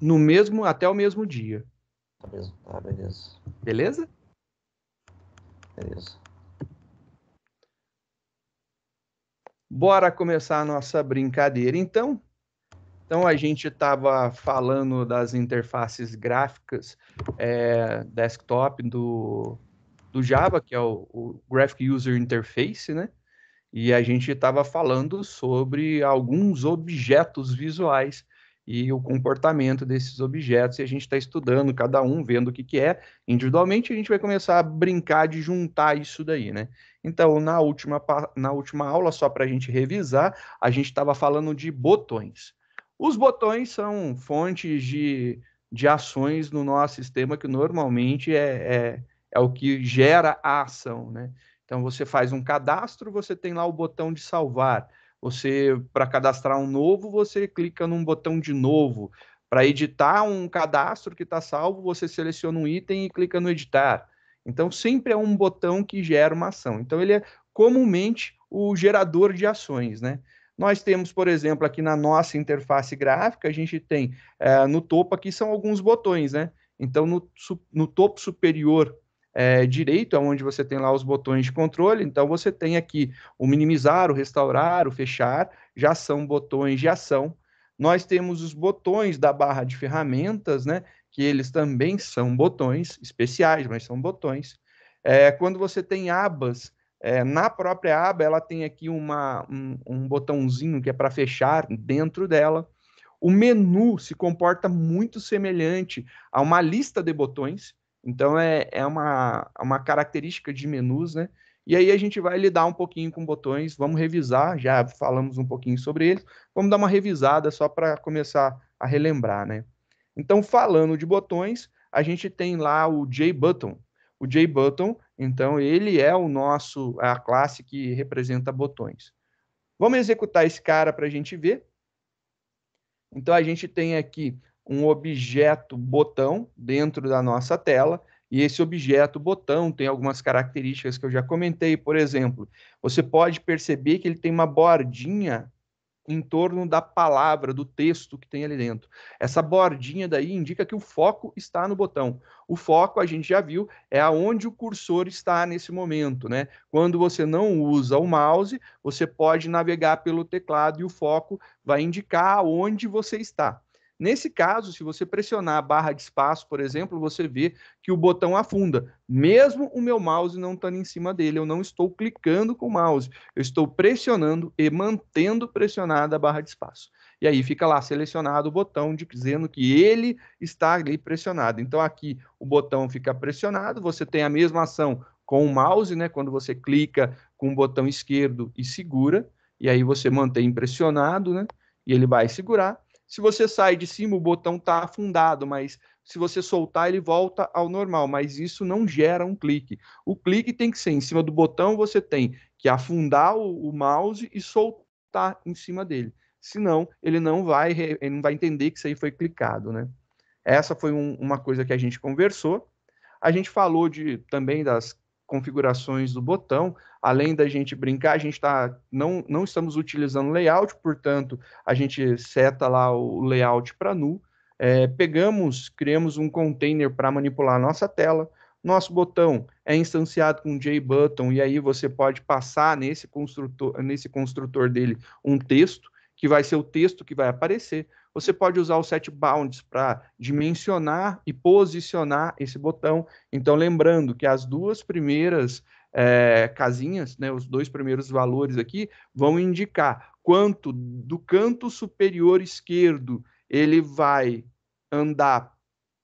no mesmo até o mesmo dia. Tá, beleza. Tá, beleza. Beleza? Beleza. Bora começar a nossa brincadeira, então. Então, a gente estava falando das interfaces gráficas é, desktop do, do Java, que é o, o Graphic User Interface, né? E a gente estava falando sobre alguns objetos visuais e o é. comportamento desses objetos, e a gente está estudando cada um, vendo o que, que é individualmente, a gente vai começar a brincar de juntar isso daí, né? Então, na última, na última aula, só para a gente revisar, a gente estava falando de botões. Os botões são fontes de, de ações no nosso sistema que normalmente é, é, é o que gera a ação, né? Então, você faz um cadastro, você tem lá o botão de salvar. Você, para cadastrar um novo, você clica num botão de novo. Para editar um cadastro que está salvo, você seleciona um item e clica no editar. Então, sempre é um botão que gera uma ação. Então, ele é comumente o gerador de ações, né? Nós temos, por exemplo, aqui na nossa interface gráfica, a gente tem é, no topo aqui são alguns botões, né? Então, no, no topo superior é, direito, onde você tem lá os botões de controle. Então, você tem aqui o minimizar, o restaurar, o fechar, já são botões de ação. Nós temos os botões da barra de ferramentas, né? Que eles também são botões especiais, mas são botões. É, quando você tem abas, é, na própria aba ela tem aqui uma, um, um botãozinho que é para fechar dentro dela. O menu se comporta muito semelhante a uma lista de botões, então é, é uma, é uma característica de menus, né? E aí a gente vai lidar um pouquinho com botões, vamos revisar, já falamos um pouquinho sobre eles, vamos dar uma revisada só para começar a relembrar, né? Então, falando de botões, a gente tem lá o JButton. O JButton, então, ele é o nosso, a classe que representa botões. Vamos executar esse cara para a gente ver. Então, a gente tem aqui um objeto botão dentro da nossa tela, e esse objeto botão tem algumas características que eu já comentei, por exemplo, você pode perceber que ele tem uma bordinha em torno da palavra, do texto que tem ali dentro. Essa bordinha daí indica que o foco está no botão. O foco, a gente já viu, é aonde o cursor está nesse momento, né? Quando você não usa o mouse, você pode navegar pelo teclado e o foco vai indicar aonde você está. Nesse caso, se você pressionar a barra de espaço, por exemplo, você vê que o botão afunda. Mesmo o meu mouse não estando em cima dele, eu não estou clicando com o mouse, eu estou pressionando e mantendo pressionada a barra de espaço. E aí fica lá selecionado o botão dizendo que ele está ali pressionado. Então aqui o botão fica pressionado, você tem a mesma ação com o mouse, né? Quando você clica com o botão esquerdo e segura, e aí você mantém pressionado, né? E ele vai segurar. Se você sai de cima, o botão está afundado, mas se você soltar, ele volta ao normal, mas isso não gera um clique. O clique tem que ser em cima do botão, você tem que afundar o, o mouse e soltar em cima dele. Senão, ele não vai, ele não vai entender que isso aí foi clicado, né? Essa foi um, uma coisa que a gente conversou. A gente falou de também das configurações do botão. Além da gente brincar, a gente tá, não, não estamos utilizando layout, portanto, a gente seta lá o layout para nu. É, pegamos, criamos um container para manipular a nossa tela. Nosso botão é instanciado com JButton, e aí você pode passar nesse construtor, nesse construtor dele um texto, que vai ser o texto que vai aparecer. Você pode usar o set bounds para dimensionar e posicionar esse botão. Então, lembrando que as duas primeiras é, casinhas, né, os dois primeiros valores aqui, vão indicar quanto do canto superior esquerdo ele vai andar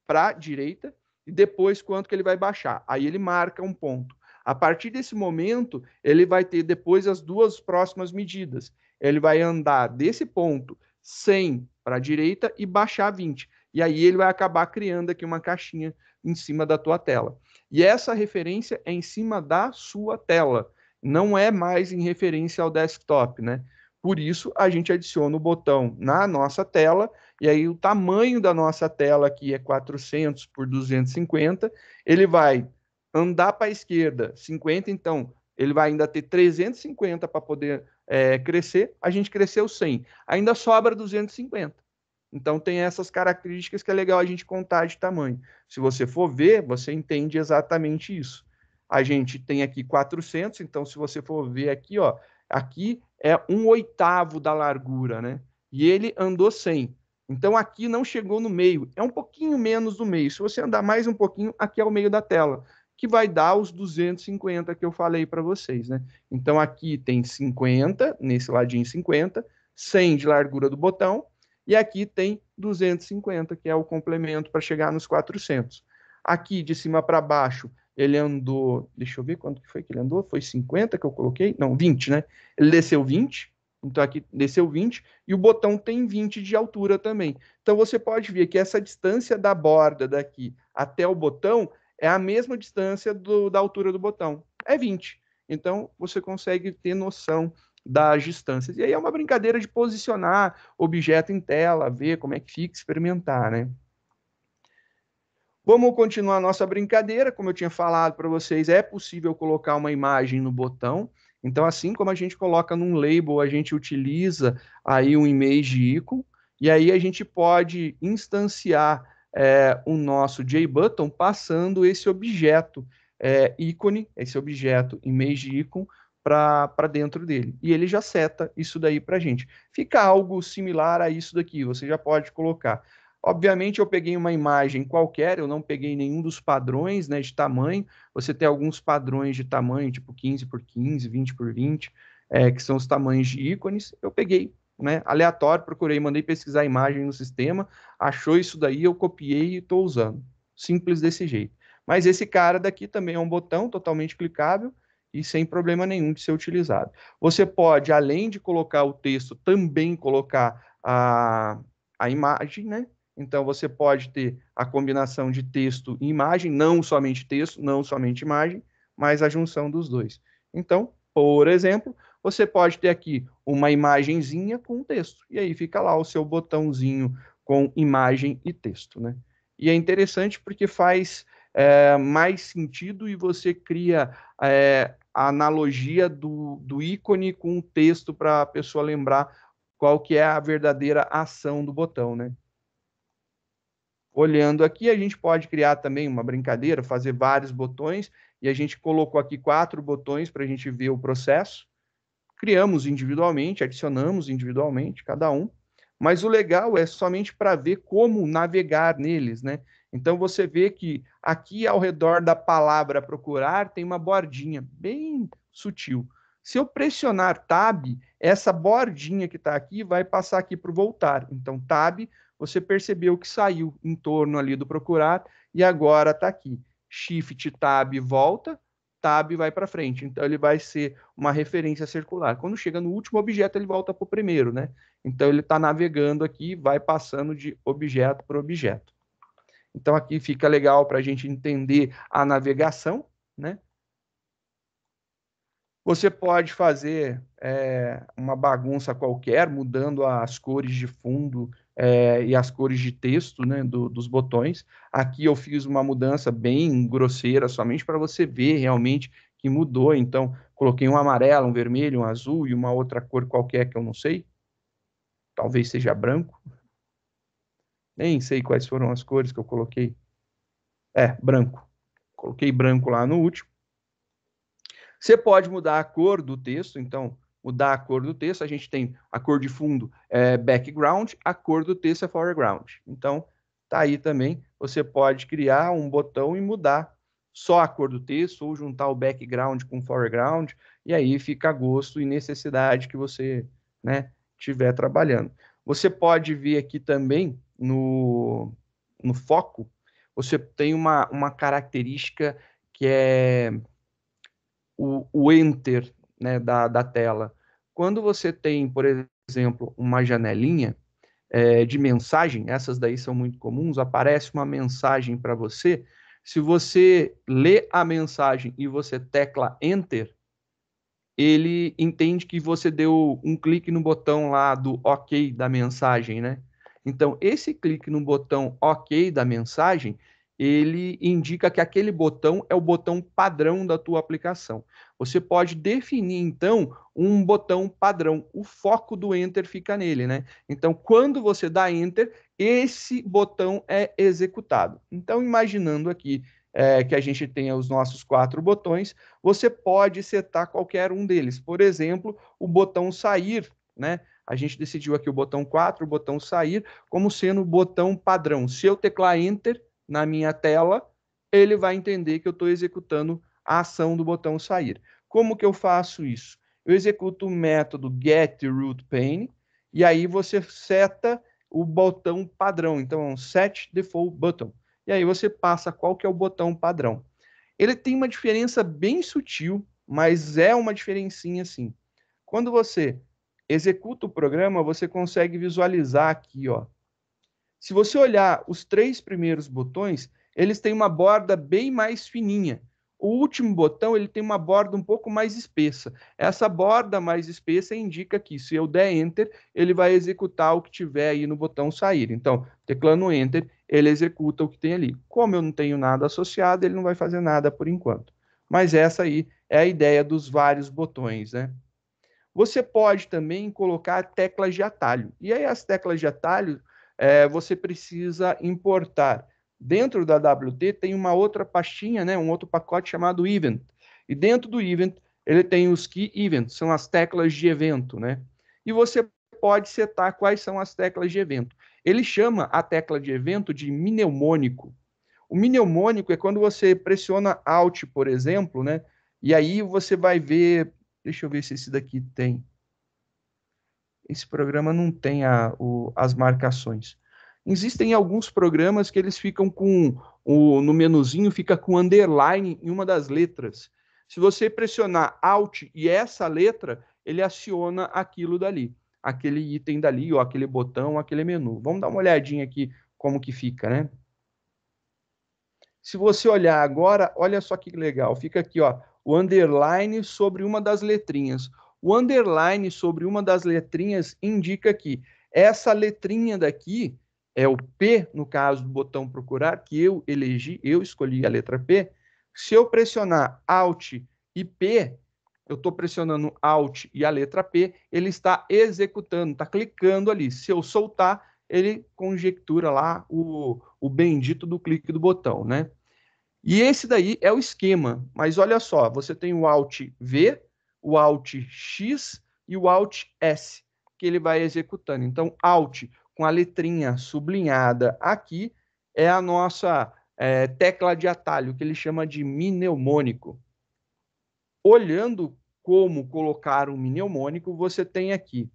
para a direita e depois quanto que ele vai baixar. Aí ele marca um ponto. A partir desse momento, ele vai ter depois as duas próximas medidas. Ele vai andar desse ponto sem para a direita e baixar 20. E aí ele vai acabar criando aqui uma caixinha em cima da tua tela. E essa referência é em cima da sua tela, não é mais em referência ao desktop, né? Por isso a gente adiciona o botão na nossa tela e aí o tamanho da nossa tela aqui é 400 por 250, ele vai andar para a esquerda 50, então ele vai ainda ter 350 para poder é, crescer, a gente cresceu 100. Ainda sobra 250. Então tem essas características que é legal a gente contar de tamanho. Se você for ver, você entende exatamente isso. A gente tem aqui 400, então se você for ver aqui, ó, aqui é um oitavo da largura, né? E ele andou 100. Então aqui não chegou no meio, é um pouquinho menos do meio. Se você andar mais um pouquinho, aqui é o meio da tela que vai dar os 250 que eu falei para vocês, né? Então aqui tem 50, nesse ladinho 50, 100 de largura do botão, e aqui tem 250, que é o complemento para chegar nos 400. Aqui de cima para baixo, ele andou, deixa eu ver quanto que foi que ele andou, foi 50 que eu coloquei? Não, 20, né? Ele desceu 20, então aqui desceu 20 e o botão tem 20 de altura também. Então você pode ver que essa distância da borda daqui até o botão é a mesma distância do, da altura do botão. É 20. Então, você consegue ter noção das distâncias. E aí é uma brincadeira de posicionar objeto em tela, ver como é que fica, experimentar, né? Vamos continuar a nossa brincadeira. Como eu tinha falado para vocês, é possível colocar uma imagem no botão. Então, assim como a gente coloca num label, a gente utiliza aí um image icon, e aí a gente pode instanciar é, o nosso JButton passando esse objeto é, ícone, esse objeto image icon, para dentro dele. E ele já seta isso daí para a gente. Fica algo similar a isso daqui, você já pode colocar. Obviamente eu peguei uma imagem qualquer, eu não peguei nenhum dos padrões né, de tamanho. Você tem alguns padrões de tamanho, tipo 15 por 15, 20 por 20, é, que são os tamanhos de ícones. Eu peguei né, aleatório, procurei, mandei pesquisar a imagem no sistema, achou isso daí, eu copiei e estou usando. Simples desse jeito. Mas esse cara daqui também é um botão totalmente clicável e sem problema nenhum de ser utilizado. Você pode, além de colocar o texto, também colocar a, a imagem, né? Então você pode ter a combinação de texto e imagem, não somente texto, não somente imagem, mas a junção dos dois. Então, por exemplo, você pode ter aqui uma imagenzinha com texto. E aí fica lá o seu botãozinho com imagem e texto, né? E é interessante porque faz é, mais sentido e você cria é, a analogia do, do ícone com o texto para a pessoa lembrar qual que é a verdadeira ação do botão, né? Olhando aqui, a gente pode criar também uma brincadeira, fazer vários botões, e a gente colocou aqui quatro botões para a gente ver o processo criamos individualmente, adicionamos individualmente cada um, mas o legal é somente para ver como navegar neles, né? Então você vê que aqui ao redor da palavra procurar tem uma bordinha bem sutil. Se eu pressionar tab, essa bordinha que está aqui vai passar aqui para voltar. Então tab, você percebeu que saiu em torno ali do procurar e agora está aqui. Shift tab volta, tab vai para frente. Então ele vai ser uma referência circular. Quando chega no último objeto, ele volta para o primeiro, né? Então ele está navegando aqui, vai passando de objeto para objeto. Então aqui fica legal para a gente entender a navegação, né? Você pode fazer é, uma bagunça qualquer, mudando as cores de fundo é, e as cores de texto né, do, dos botões. Aqui eu fiz uma mudança bem grosseira, somente para você ver realmente que mudou. Então, coloquei um amarelo, um vermelho, um azul e uma outra cor qualquer que eu não sei. Talvez seja branco. Nem sei quais foram as cores que eu coloquei. É, branco. Coloquei branco lá no último. Você pode mudar a cor do texto, então mudar a cor do texto, a gente tem a cor de fundo é background, a cor do texto é foreground. Então, tá aí também, você pode criar um botão e mudar só a cor do texto ou juntar o background com o foreground, e aí fica a gosto e necessidade que você, né, tiver trabalhando. Você pode ver aqui também no, no foco, você tem uma, uma característica que é o, o enter né, da, da tela. Quando você tem, por exemplo, uma janelinha é, de mensagem, essas daí são muito comuns, aparece uma mensagem para você. Se você lê a mensagem e você tecla Enter, ele entende que você deu um clique no botão lá do OK da mensagem, né? Então, esse clique no botão OK da mensagem, ele indica que aquele botão é o botão padrão da tua aplicação. Você pode definir, então, um botão padrão. O foco do Enter fica nele, né? Então, quando você dá Enter, esse botão é executado. Então, imaginando aqui é, que a gente tenha os nossos quatro botões, você pode setar qualquer um deles. Por exemplo, o botão sair, né? A gente decidiu aqui o botão 4, o botão sair, como sendo o botão padrão. Se eu teclar Enter na minha tela, ele vai entender que eu estou executando a ação do botão sair. Como que eu faço isso? Eu executo o método getRootPane e aí você seta o botão padrão. Então, é um set E aí você passa qual que é o botão padrão. Ele tem uma diferença bem sutil, mas é uma diferencinha assim. Quando você executa o programa, você consegue visualizar aqui, ó. Se você olhar os três primeiros botões, eles têm uma borda bem mais fininha. O último botão ele tem uma borda um pouco mais espessa. Essa borda mais espessa indica que se eu der Enter, ele vai executar o que tiver aí no botão sair. Então, teclando Enter, ele executa o que tem ali. Como eu não tenho nada associado, ele não vai fazer nada por enquanto. Mas essa aí é a ideia dos vários botões, né? Você pode também colocar teclas de atalho. E aí as teclas de atalho é, você precisa importar Dentro da WT tem uma outra pastinha, né, um outro pacote chamado Event. E dentro do Event, ele tem os Key Events, são as teclas de evento, né? E você pode setar quais são as teclas de evento. Ele chama a tecla de evento de mnemônico. O mnemônico é quando você pressiona Alt, por exemplo, né? E aí você vai ver. Deixa eu ver se esse daqui tem. Esse programa não tem a, o, as marcações. Existem alguns programas que eles ficam com o, no menuzinho fica com underline em uma das letras. Se você pressionar Alt e essa letra, ele aciona aquilo dali, aquele item dali, ou aquele botão, ou aquele menu. Vamos dar uma olhadinha aqui como que fica, né? Se você olhar agora, olha só que legal, fica aqui, ó, o underline sobre uma das letrinhas. O underline sobre uma das letrinhas indica que essa letrinha daqui é o P, no caso do botão procurar, que eu elegi, eu escolhi a letra P. Se eu pressionar Alt e P, eu estou pressionando Alt e a letra P, ele está executando, está clicando ali. Se eu soltar, ele conjectura lá o, o bendito do clique do botão, né? E esse daí é o esquema, mas olha só, você tem o Alt V, o Alt X e o Alt S, que ele vai executando. Então, Alt, com a letrinha sublinhada aqui, é a nossa é, tecla de atalho, que ele chama de mnemônico. Olhando como colocar um mnemônico, você tem aqui.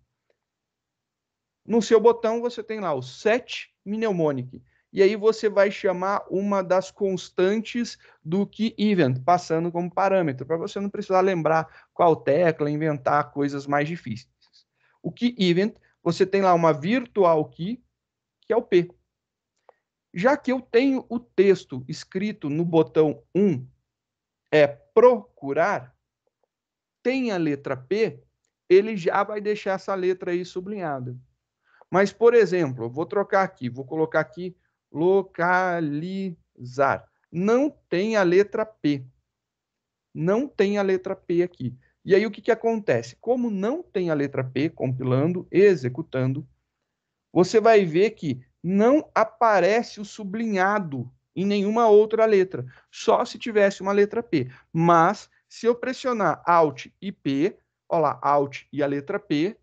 No seu botão, você tem lá o set mnemonic. E aí você vai chamar uma das constantes do que event, passando como parâmetro, para você não precisar lembrar qual tecla, inventar coisas mais difíceis. O que event você tem lá uma virtual key, que é o P. Já que eu tenho o texto escrito no botão 1, é procurar, tem a letra P, ele já vai deixar essa letra aí sublinhada. Mas, por exemplo, eu vou trocar aqui, vou colocar aqui localizar. Não tem a letra P. Não tem a letra P aqui. E aí o que, que acontece? Como não tem a letra P compilando, executando, você vai ver que não aparece o sublinhado em nenhuma outra letra, só se tivesse uma letra P. Mas se eu pressionar Alt e P, olha lá, Alt e a letra P,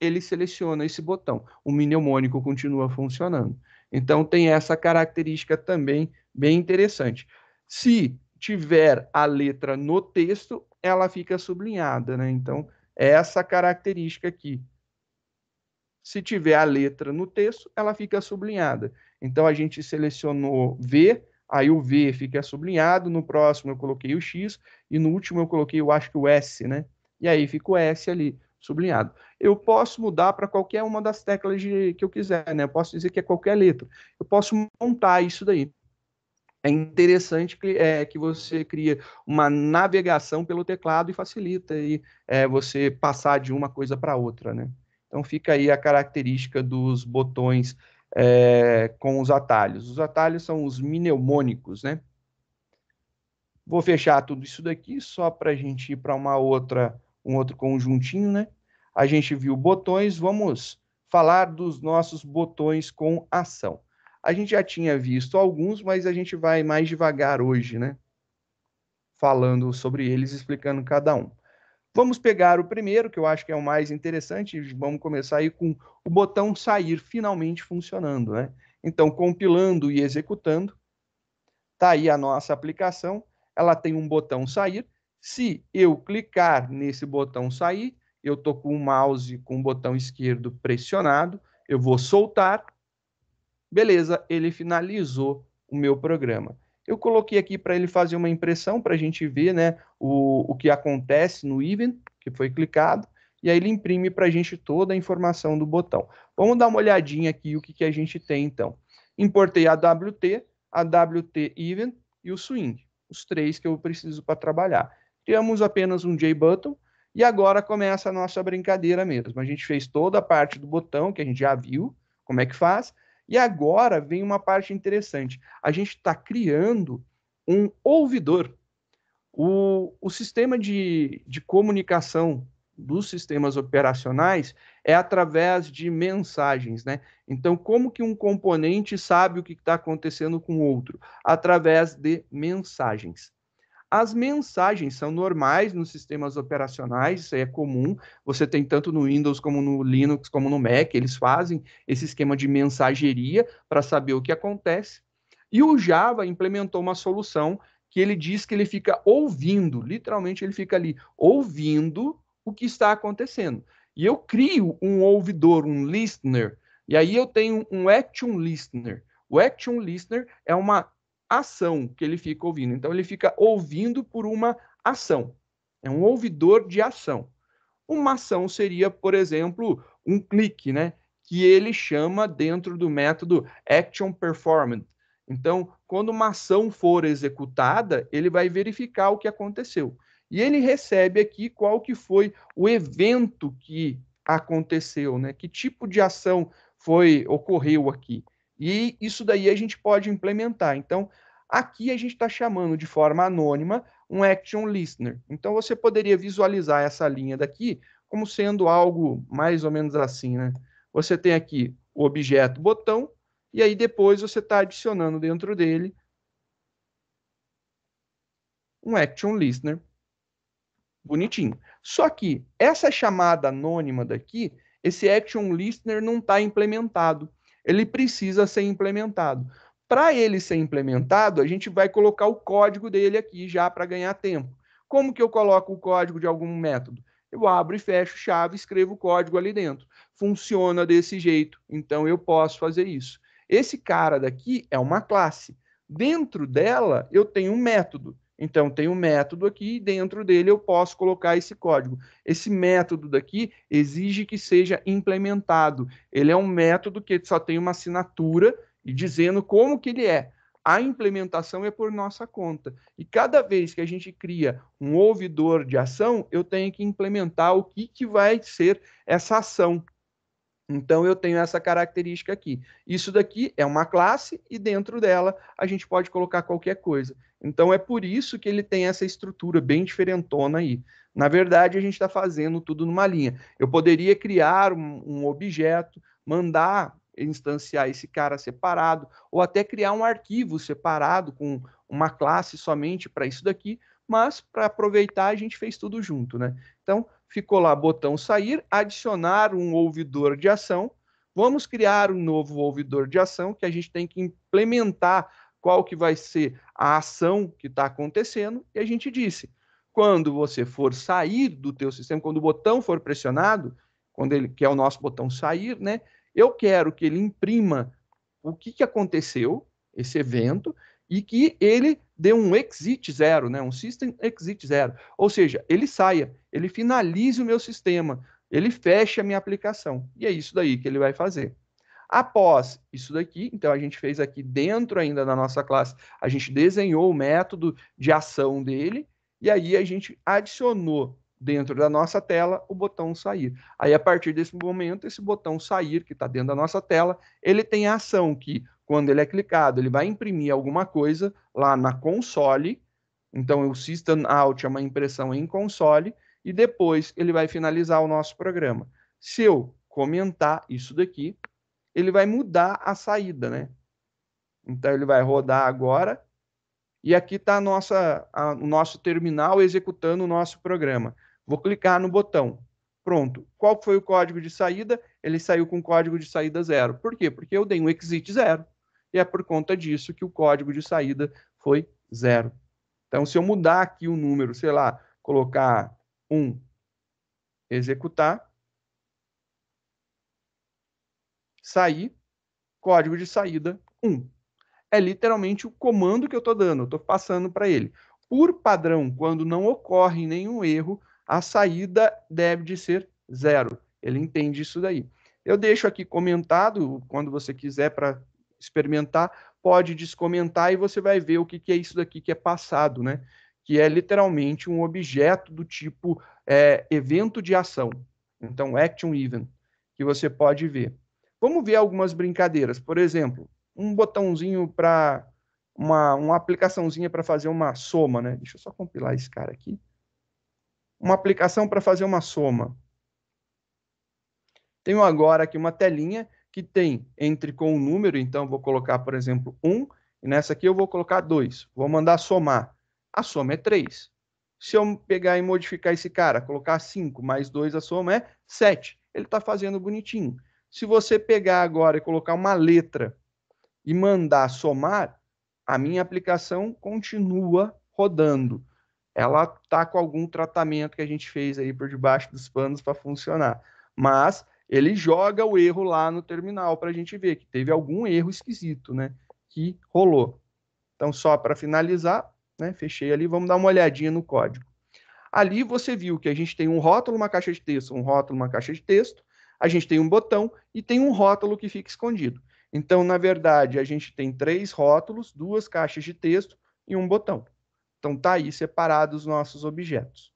ele seleciona esse botão. O mnemônico continua funcionando. Então tem essa característica também bem interessante. Se tiver a letra no texto, ela fica sublinhada, né? Então, é essa característica aqui. Se tiver a letra no texto, ela fica sublinhada. Então, a gente selecionou V, aí o V fica sublinhado, no próximo eu coloquei o X, e no último eu coloquei, eu acho que o S, né? E aí fica o S ali, sublinhado. Eu posso mudar para qualquer uma das teclas de, que eu quiser, né? Eu posso dizer que é qualquer letra. Eu posso montar isso daí. É interessante que, é, que você cria uma navegação pelo teclado e facilita aí, é, você passar de uma coisa para outra, né? Então fica aí a característica dos botões é, com os atalhos. Os atalhos são os mnemônicos, né? Vou fechar tudo isso daqui só para a gente ir para uma outra, um outro conjuntinho, né? A gente viu botões, vamos falar dos nossos botões com ação. A gente já tinha visto alguns, mas a gente vai mais devagar hoje, né? Falando sobre eles, explicando cada um. Vamos pegar o primeiro, que eu acho que é o mais interessante, vamos começar aí com o botão sair finalmente funcionando, né? Então, compilando e executando, tá aí a nossa aplicação, ela tem um botão sair. Se eu clicar nesse botão sair, eu tô com o mouse com o botão esquerdo pressionado, eu vou soltar, Beleza, ele finalizou o meu programa. Eu coloquei aqui para ele fazer uma impressão para a gente ver né, o, o que acontece no event, que foi clicado, e aí ele imprime para a gente toda a informação do botão. Vamos dar uma olhadinha aqui o que, que a gente tem então. Importei a WT, a WT event e o swing, os três que eu preciso para trabalhar. Criamos apenas um J button e agora começa a nossa brincadeira mesmo. A gente fez toda a parte do botão que a gente já viu como é que faz, e agora vem uma parte interessante. A gente está criando um ouvidor. O, o sistema de, de comunicação dos sistemas operacionais é através de mensagens, né? Então, como que um componente sabe o que está acontecendo com o outro? Através de mensagens. As mensagens são normais nos sistemas operacionais, isso aí é comum. Você tem tanto no Windows como no Linux, como no Mac, eles fazem esse esquema de mensageria para saber o que acontece. E o Java implementou uma solução que ele diz que ele fica ouvindo, literalmente ele fica ali ouvindo o que está acontecendo. E eu crio um ouvidor, um listener, e aí eu tenho um action listener. O action listener é uma ação que ele fica ouvindo. Então, ele fica ouvindo por uma ação. É um ouvidor de ação. Uma ação seria, por exemplo, um clique, né? Que ele chama dentro do método action performance. Então, quando uma ação for executada, ele vai verificar o que aconteceu. E ele recebe aqui qual que foi o evento que aconteceu, né? Que tipo de ação foi ocorreu aqui. E isso daí a gente pode implementar. Então, aqui a gente está chamando de forma anônima um action listener. Então, você poderia visualizar essa linha daqui como sendo algo mais ou menos assim, né? Você tem aqui o objeto botão, e aí depois você está adicionando dentro dele um action listener bonitinho. Só que essa chamada anônima daqui, esse action listener não está implementado ele precisa ser implementado. Para ele ser implementado, a gente vai colocar o código dele aqui já para ganhar tempo. Como que eu coloco o código de algum método? Eu abro e fecho chave, escrevo o código ali dentro. Funciona desse jeito, então eu posso fazer isso. Esse cara daqui é uma classe. Dentro dela, eu tenho um método. Então, tem um método aqui, e dentro dele eu posso colocar esse código. Esse método daqui exige que seja implementado. Ele é um método que só tem uma assinatura e dizendo como que ele é. A implementação é por nossa conta. E cada vez que a gente cria um ouvidor de ação, eu tenho que implementar o que, que vai ser essa ação. Então eu tenho essa característica aqui. Isso daqui é uma classe e dentro dela a gente pode colocar qualquer coisa. Então é por isso que ele tem essa estrutura bem diferentona aí. Na verdade, a gente está fazendo tudo numa linha. Eu poderia criar um, um objeto, mandar instanciar esse cara separado, ou até criar um arquivo separado com uma classe somente para isso daqui, mas para aproveitar a gente fez tudo junto, né? Então, ficou lá botão sair, adicionar um ouvidor de ação. Vamos criar um novo ouvidor de ação que a gente tem que implementar qual que vai ser a ação que está acontecendo. E a gente disse, quando você for sair do teu sistema, quando o botão for pressionado, quando ele que é o nosso botão sair, né? Eu quero que ele imprima o que, que aconteceu, esse evento, e que ele dê um exit zero, né? um system exit zero. Ou seja, ele saia, ele finalize o meu sistema, ele fecha a minha aplicação. E é isso daí que ele vai fazer. Após isso daqui, então a gente fez aqui dentro ainda da nossa classe, a gente desenhou o método de ação dele, e aí a gente adicionou dentro da nossa tela o botão sair. Aí a partir desse momento, esse botão sair que está dentro da nossa tela, ele tem a ação que quando ele é clicado, ele vai imprimir alguma coisa lá na console. Então, o system out é uma impressão em console e depois ele vai finalizar o nosso programa. Se eu comentar isso daqui, ele vai mudar a saída, né? Então ele vai rodar agora e aqui está o nosso terminal executando o nosso programa. Vou clicar no botão. Pronto. Qual foi o código de saída? Ele saiu com código de saída zero. Por quê? Porque eu dei um exit zero e é por conta disso que o código de saída foi zero. Então, se eu mudar aqui o número, sei lá, colocar 1, um, executar, sair, código de saída 1. Um. É literalmente o comando que eu estou dando, eu estou passando para ele. Por padrão, quando não ocorre nenhum erro, a saída deve de ser zero. Ele entende isso daí. Eu deixo aqui comentado, quando você quiser, para experimentar, pode descomentar e você vai ver o que, que é isso daqui que é passado, né? Que é literalmente um objeto do tipo é, evento de ação. Então, action event, que você pode ver. Vamos ver algumas brincadeiras. Por exemplo, um botãozinho para uma, uma aplicaçãozinha para fazer uma soma, né? Deixa eu só compilar esse cara aqui. Uma aplicação para fazer uma soma. Tenho agora aqui uma telinha que tem entre com o um número, então vou colocar, por exemplo, 1, e nessa aqui eu vou colocar 2. Vou mandar somar. A soma é 3. Se eu pegar e modificar esse cara, colocar 5 mais 2, a soma é 7. Ele está fazendo bonitinho. Se você pegar agora e colocar uma letra e mandar somar, a minha aplicação continua rodando. Ela está com algum tratamento que a gente fez aí por debaixo dos panos para funcionar. Mas ele joga o erro lá no terminal para a gente ver que teve algum erro esquisito, né? Que rolou. Então, só para finalizar, né? Fechei ali, vamos dar uma olhadinha no código. Ali você viu que a gente tem um rótulo, uma caixa de texto, um rótulo, uma caixa de texto, a gente tem um botão e tem um rótulo que fica escondido. Então, na verdade, a gente tem três rótulos, duas caixas de texto e um botão. Então, tá aí separados os nossos objetos.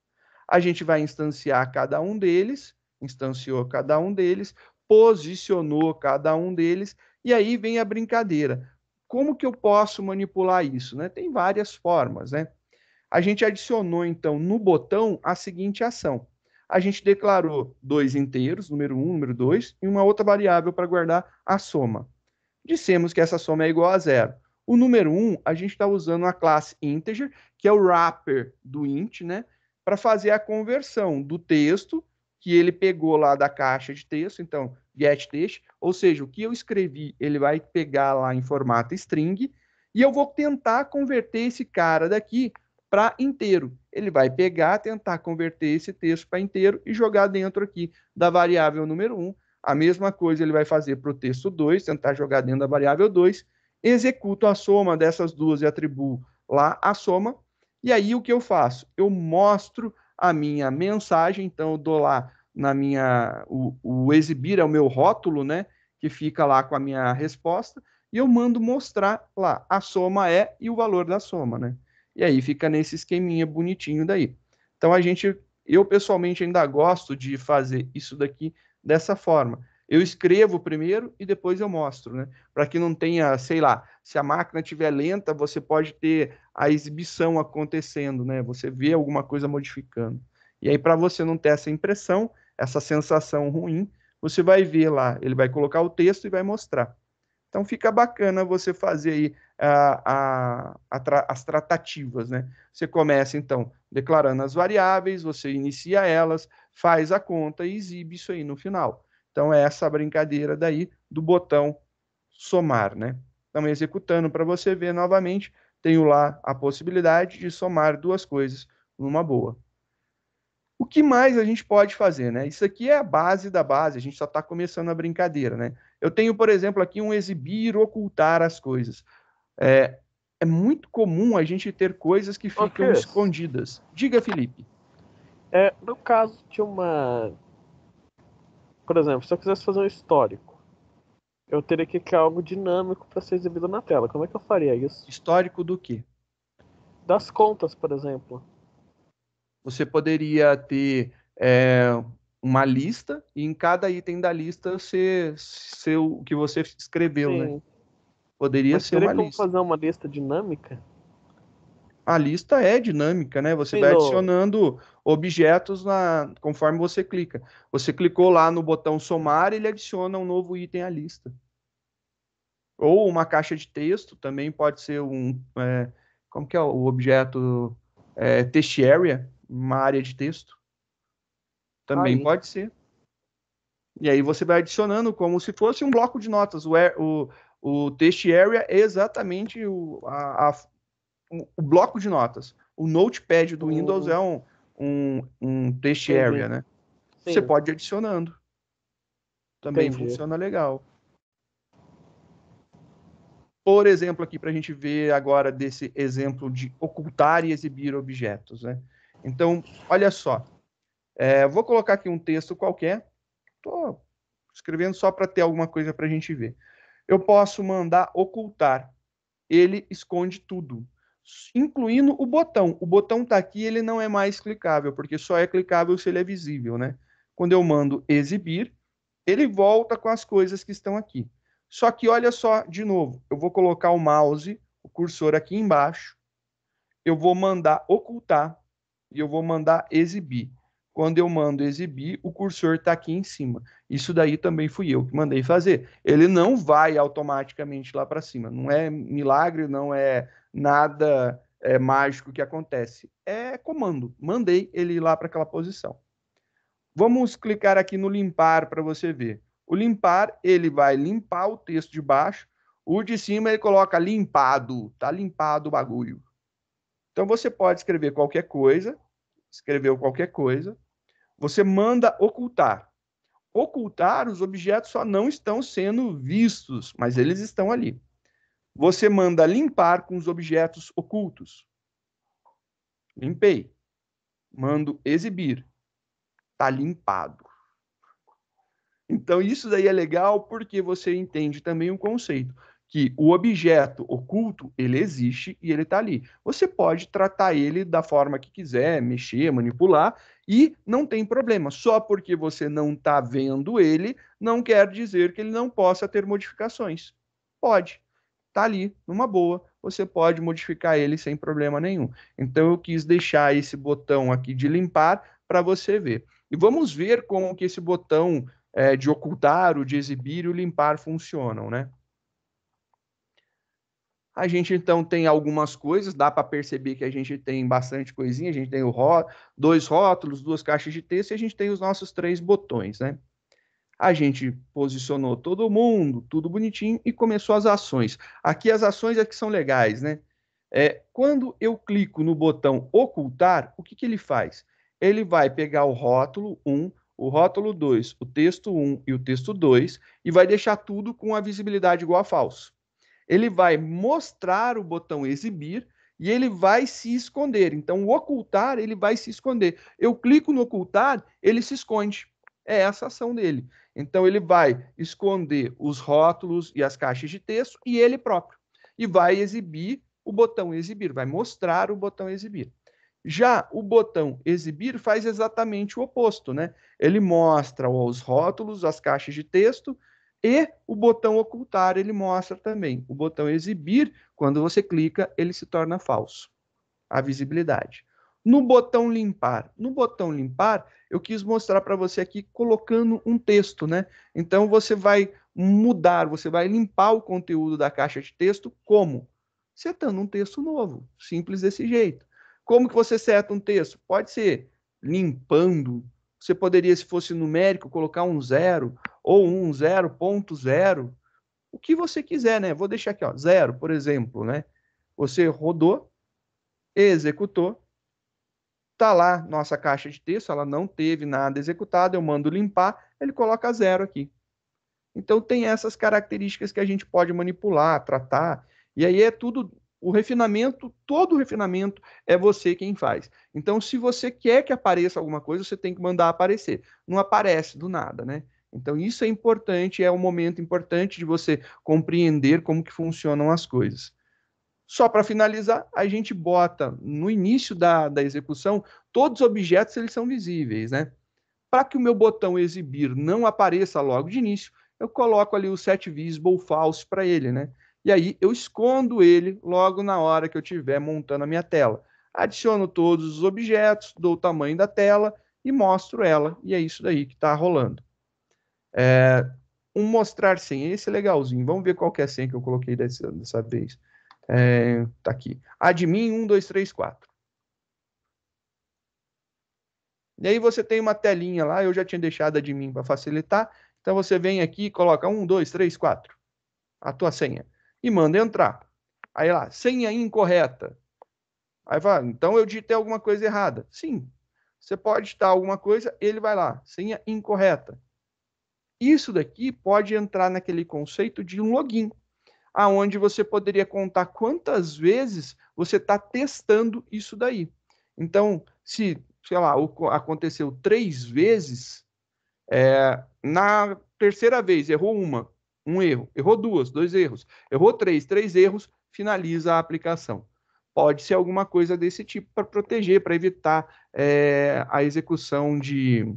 A gente vai instanciar cada um deles instanciou cada um deles, posicionou cada um deles, e aí vem a brincadeira. Como que eu posso manipular isso? Né? Tem várias formas. Né? A gente adicionou, então, no botão a seguinte ação. A gente declarou dois inteiros, número 1, um, número 2, e uma outra variável para guardar a soma. Dissemos que essa soma é igual a zero. O número 1, um, a gente está usando a classe integer, que é o wrapper do int, né? Para fazer a conversão do texto que ele pegou lá da caixa de texto, então get text, ou seja, o que eu escrevi, ele vai pegar lá em formato string, e eu vou tentar converter esse cara daqui para inteiro. Ele vai pegar, tentar converter esse texto para inteiro e jogar dentro aqui da variável número 1. A mesma coisa ele vai fazer para o texto 2, tentar jogar dentro da variável 2, executo a soma dessas duas e atribuo lá a soma. E aí o que eu faço? Eu mostro a minha mensagem, então eu dou lá na minha o, o exibir é o meu rótulo, né, que fica lá com a minha resposta, e eu mando mostrar lá a soma é e o valor da soma, né? E aí fica nesse esqueminha bonitinho daí. Então a gente eu pessoalmente ainda gosto de fazer isso daqui dessa forma eu escrevo primeiro e depois eu mostro, né? Para que não tenha, sei lá, se a máquina estiver lenta, você pode ter a exibição acontecendo, né? Você vê alguma coisa modificando. E aí, para você não ter essa impressão, essa sensação ruim, você vai ver lá, ele vai colocar o texto e vai mostrar. Então fica bacana você fazer aí a, a, a, as tratativas, né? Você começa então declarando as variáveis, você inicia elas, faz a conta e exibe isso aí no final. Então é essa brincadeira daí do botão somar, né? Então executando para você ver novamente, tenho lá a possibilidade de somar duas coisas numa boa. O que mais a gente pode fazer, né? Isso aqui é a base da base, a gente só está começando a brincadeira, né? Eu tenho, por exemplo, aqui um exibir, ocultar as coisas. É, é muito comum a gente ter coisas que ficam okay. escondidas. Diga, Felipe. É, no caso de uma por exemplo, se eu quisesse fazer um histórico, eu teria que criar algo dinâmico para ser exibido na tela. Como é que eu faria isso? Histórico do quê? Das contas, por exemplo. Você poderia ter é, uma lista e em cada item da lista ser, ser o que você escreveu, né? Sim. né? Poderia Mas ser uma como fazer uma lista dinâmica? a lista é dinâmica, né? Você vai adicionando objetos na, conforme você clica. Você clicou lá no botão somar, ele adiciona um novo item à lista. Ou uma caixa de texto, também pode ser um. É, como que é o objeto? É, text area, uma área de texto. Também aí. pode ser. E aí você vai adicionando como se fosse um bloco de notas. O, er, o, o text area é exatamente o, a o bloco de notas. O notepad do Windows é um, um, um text Entendi. area, né? Sim. Você pode ir adicionando. Também Entendi. funciona legal. Por exemplo, aqui para a gente ver agora desse exemplo de ocultar e exibir objetos, né? Então, olha só. É, vou colocar aqui um texto qualquer. Estou escrevendo só para ter alguma coisa para a gente ver. Eu posso mandar ocultar. Ele esconde tudo incluindo o botão. O botão está aqui, ele não é mais clicável, porque só é clicável se ele é visível, né? Quando eu mando exibir, ele volta com as coisas que estão aqui. Só que olha só de novo, eu vou colocar o mouse, o cursor aqui embaixo, eu vou mandar ocultar e eu vou mandar exibir quando eu mando exibir, o cursor está aqui em cima. Isso daí também fui eu que mandei fazer. Ele não vai automaticamente lá para cima. Não é milagre, não é nada é, mágico que acontece. É comando. Mandei ele ir lá para aquela posição. Vamos clicar aqui no limpar para você ver. O limpar, ele vai limpar o texto de baixo. O de cima ele coloca limpado. Tá limpado o bagulho. Então você pode escrever qualquer coisa. Escreveu qualquer coisa você manda ocultar. Ocultar, os objetos só não estão sendo vistos, mas eles estão ali. Você manda limpar com os objetos ocultos. Limpei. Mando exibir. Está limpado. Então, isso daí é legal porque você entende também o conceito que o objeto oculto, ele existe e ele está ali. Você pode tratar ele da forma que quiser, mexer, manipular, e não tem problema, só porque você não está vendo ele, não quer dizer que ele não possa ter modificações. Pode, está ali, numa boa, você pode modificar ele sem problema nenhum. Então eu quis deixar esse botão aqui de limpar para você ver. E vamos ver como que esse botão é, de ocultar, o de exibir e o limpar funcionam, né? A gente então tem algumas coisas, dá para perceber que a gente tem bastante coisinha, a gente tem o ró dois rótulos, duas caixas de texto e a gente tem os nossos três botões, né? A gente posicionou todo mundo, tudo bonitinho e começou as ações. Aqui as ações é que são legais, né? É, quando eu clico no botão ocultar, o que, que ele faz? Ele vai pegar o rótulo 1, o rótulo 2, o texto 1 e o texto 2 e vai deixar tudo com a visibilidade igual a falso ele vai mostrar o botão exibir e ele vai se esconder. Então, o ocultar, ele vai se esconder. Eu clico no ocultar, ele se esconde. É essa ação dele. Então, ele vai esconder os rótulos e as caixas de texto e ele próprio. E vai exibir o botão exibir, vai mostrar o botão exibir. Já o botão exibir faz exatamente o oposto, né? Ele mostra os rótulos, as caixas de texto e o botão ocultar ele mostra também. O botão exibir, quando você clica, ele se torna falso. A visibilidade. No botão limpar. No botão limpar, eu quis mostrar para você aqui colocando um texto, né? Então você vai mudar, você vai limpar o conteúdo da caixa de texto como? Setando um texto novo, simples desse jeito. Como que você seta um texto? Pode ser limpando você poderia, se fosse numérico, colocar um zero ou um 0.0, o que você quiser, né? Vou deixar aqui, ó, zero, por exemplo, né? Você rodou, executou, tá lá nossa caixa de texto, ela não teve nada executado, eu mando limpar, ele coloca zero aqui. Então tem essas características que a gente pode manipular, tratar, e aí é tudo o refinamento, todo o refinamento é você quem faz. Então, se você quer que apareça alguma coisa, você tem que mandar aparecer. Não aparece do nada, né? Então, isso é importante, é um momento importante de você compreender como que funcionam as coisas. Só para finalizar, a gente bota no início da, da execução, todos os objetos eles são visíveis, né? Para que o meu botão exibir não apareça logo de início, eu coloco ali o set visible false para ele, né? e aí eu escondo ele logo na hora que eu estiver montando a minha tela. Adiciono todos os objetos, dou o tamanho da tela e mostro ela, e é isso daí que está rolando. É, um mostrar senha, esse é legalzinho, vamos ver qual é a senha que eu coloquei dessa, dessa vez. É, tá aqui, admin 4. E aí você tem uma telinha lá, eu já tinha deixado admin para facilitar, então você vem aqui e coloca 1, 2, 3, 4, a tua senha e manda entrar. Aí lá, senha incorreta. Aí vai, então eu digitei alguma coisa errada. Sim, você pode digitar alguma coisa, ele vai lá, senha incorreta. Isso daqui pode entrar naquele conceito de um login, aonde você poderia contar quantas vezes você está testando isso daí. Então, se, sei lá, aconteceu três vezes, é, na terceira vez errou uma, um erro. Errou duas, dois erros. Errou três, três erros, finaliza a aplicação. Pode ser alguma coisa desse tipo para proteger, para evitar é, a execução de,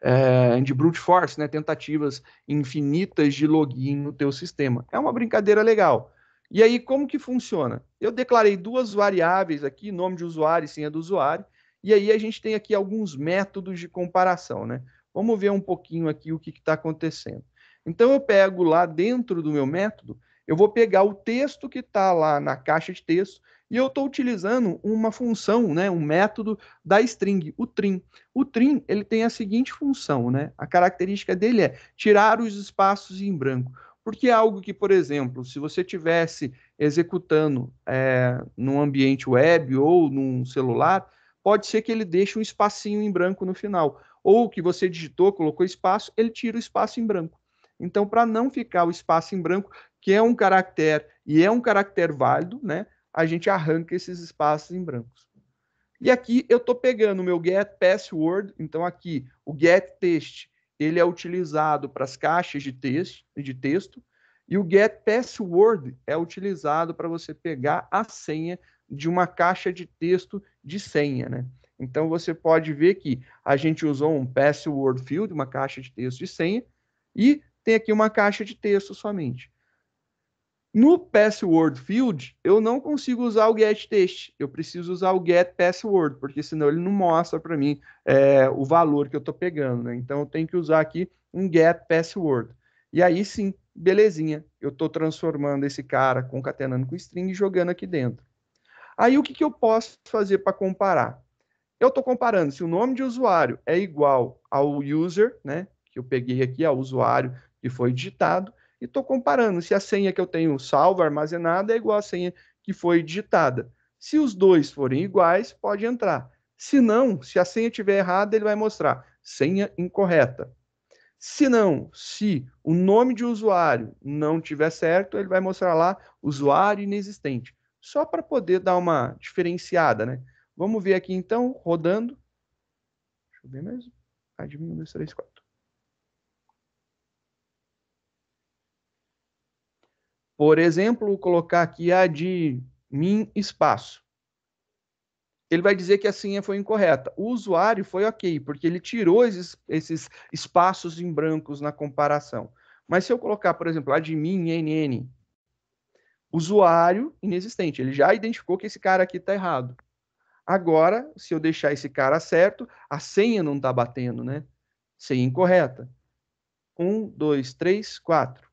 é, de brute force, né, tentativas infinitas de login no teu sistema. É uma brincadeira legal. E aí, como que funciona? Eu declarei duas variáveis aqui, nome de usuário e senha do usuário, e aí a gente tem aqui alguns métodos de comparação, né? Vamos ver um pouquinho aqui o que está acontecendo. Então eu pego lá dentro do meu método, eu vou pegar o texto que está lá na caixa de texto e eu estou utilizando uma função, né, um método da string, o trim. O trim ele tem a seguinte função, né? A característica dele é tirar os espaços em branco. Porque é algo que, por exemplo, se você tivesse executando é, num ambiente web ou num celular, pode ser que ele deixe um espacinho em branco no final. Ou que você digitou, colocou espaço, ele tira o espaço em branco. Então, para não ficar o espaço em branco, que é um caractere e é um caractere válido, né? A gente arranca esses espaços em brancos. E aqui eu estou pegando o meu get password, então aqui o get text, ele é utilizado para as caixas de texto, de texto, e o get password é utilizado para você pegar a senha de uma caixa de texto de senha, né? Então você pode ver que a gente usou um password field, uma caixa de texto de senha, e tem aqui uma caixa de texto somente. No password field, eu não consigo usar o get text. Eu preciso usar o get password, porque senão ele não mostra para mim é, o valor que eu estou pegando. Né? Então eu tenho que usar aqui um get password. E aí sim, belezinha, eu estou transformando esse cara, concatenando com string e jogando aqui dentro. Aí o que, que eu posso fazer para comparar? Eu estou comparando se o nome de usuário é igual ao user, né, que eu peguei aqui, ao usuário e foi digitado, e estou comparando se a senha que eu tenho salva, armazenada, é igual à senha que foi digitada. Se os dois forem iguais, pode entrar. Se não, se a senha tiver errada, ele vai mostrar senha incorreta. Se não, se o nome de usuário não tiver certo, ele vai mostrar lá usuário inexistente, só para poder dar uma diferenciada, né? Vamos ver aqui então, rodando. Deixa eu ver mesmo. Admin 1, 2, Por exemplo, colocar aqui a de min espaço. Ele vai dizer que a senha foi incorreta. O usuário foi ok, porque ele tirou esses, esses espaços em brancos na comparação. Mas se eu colocar, por exemplo, a de nn, usuário inexistente, ele já identificou que esse cara aqui está errado. Agora, se eu deixar esse cara certo, a senha não está batendo, né? Senha incorreta. Um, dois, três, quatro.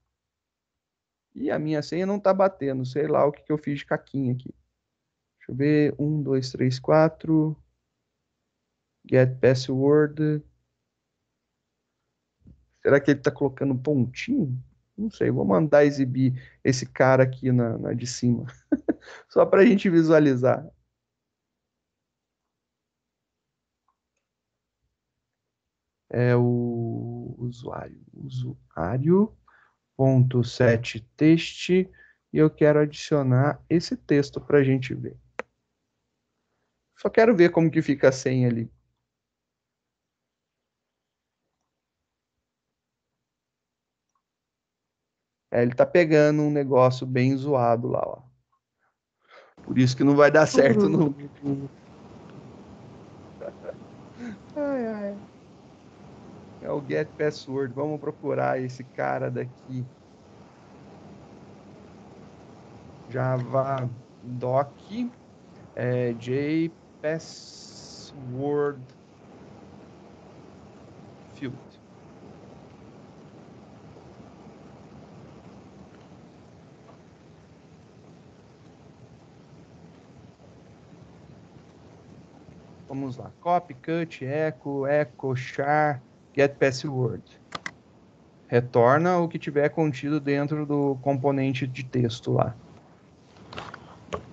E a minha senha não tá batendo. Sei lá o que, que eu fiz de caquinha aqui. Deixa eu ver. 1, 2, 3, 4. Get password. Será que ele tá colocando pontinho? Não sei. Vou mandar exibir esse cara aqui na, na de cima. Só pra gente visualizar. É o usuário. Usuário ponto e eu quero adicionar esse texto para a gente ver. Só quero ver como que fica a senha ali. É, ele está pegando um negócio bem zoado lá, ó. Por isso que não vai dar certo uhum. no É o Get Password. Vamos procurar esse cara daqui. Java doc é, password field. Vamos lá. Copy, cut, echo, echo, char get password. Retorna o que tiver contido dentro do componente de texto lá.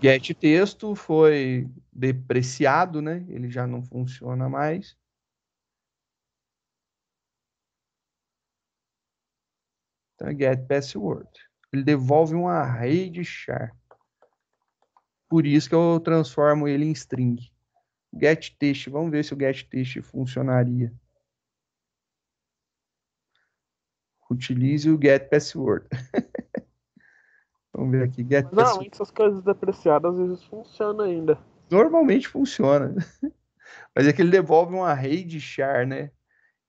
Get texto foi depreciado, né? Ele já não funciona mais. Então, get password. Ele devolve um array de char. Por isso que eu transformo ele em string. Get text. Vamos ver se o get text funcionaria. Utilize o get password. Vamos ver aqui. Get Não, ah, essas coisas depreciadas às vezes funcionam ainda. Normalmente funciona. Mas é que ele devolve um array de char, né?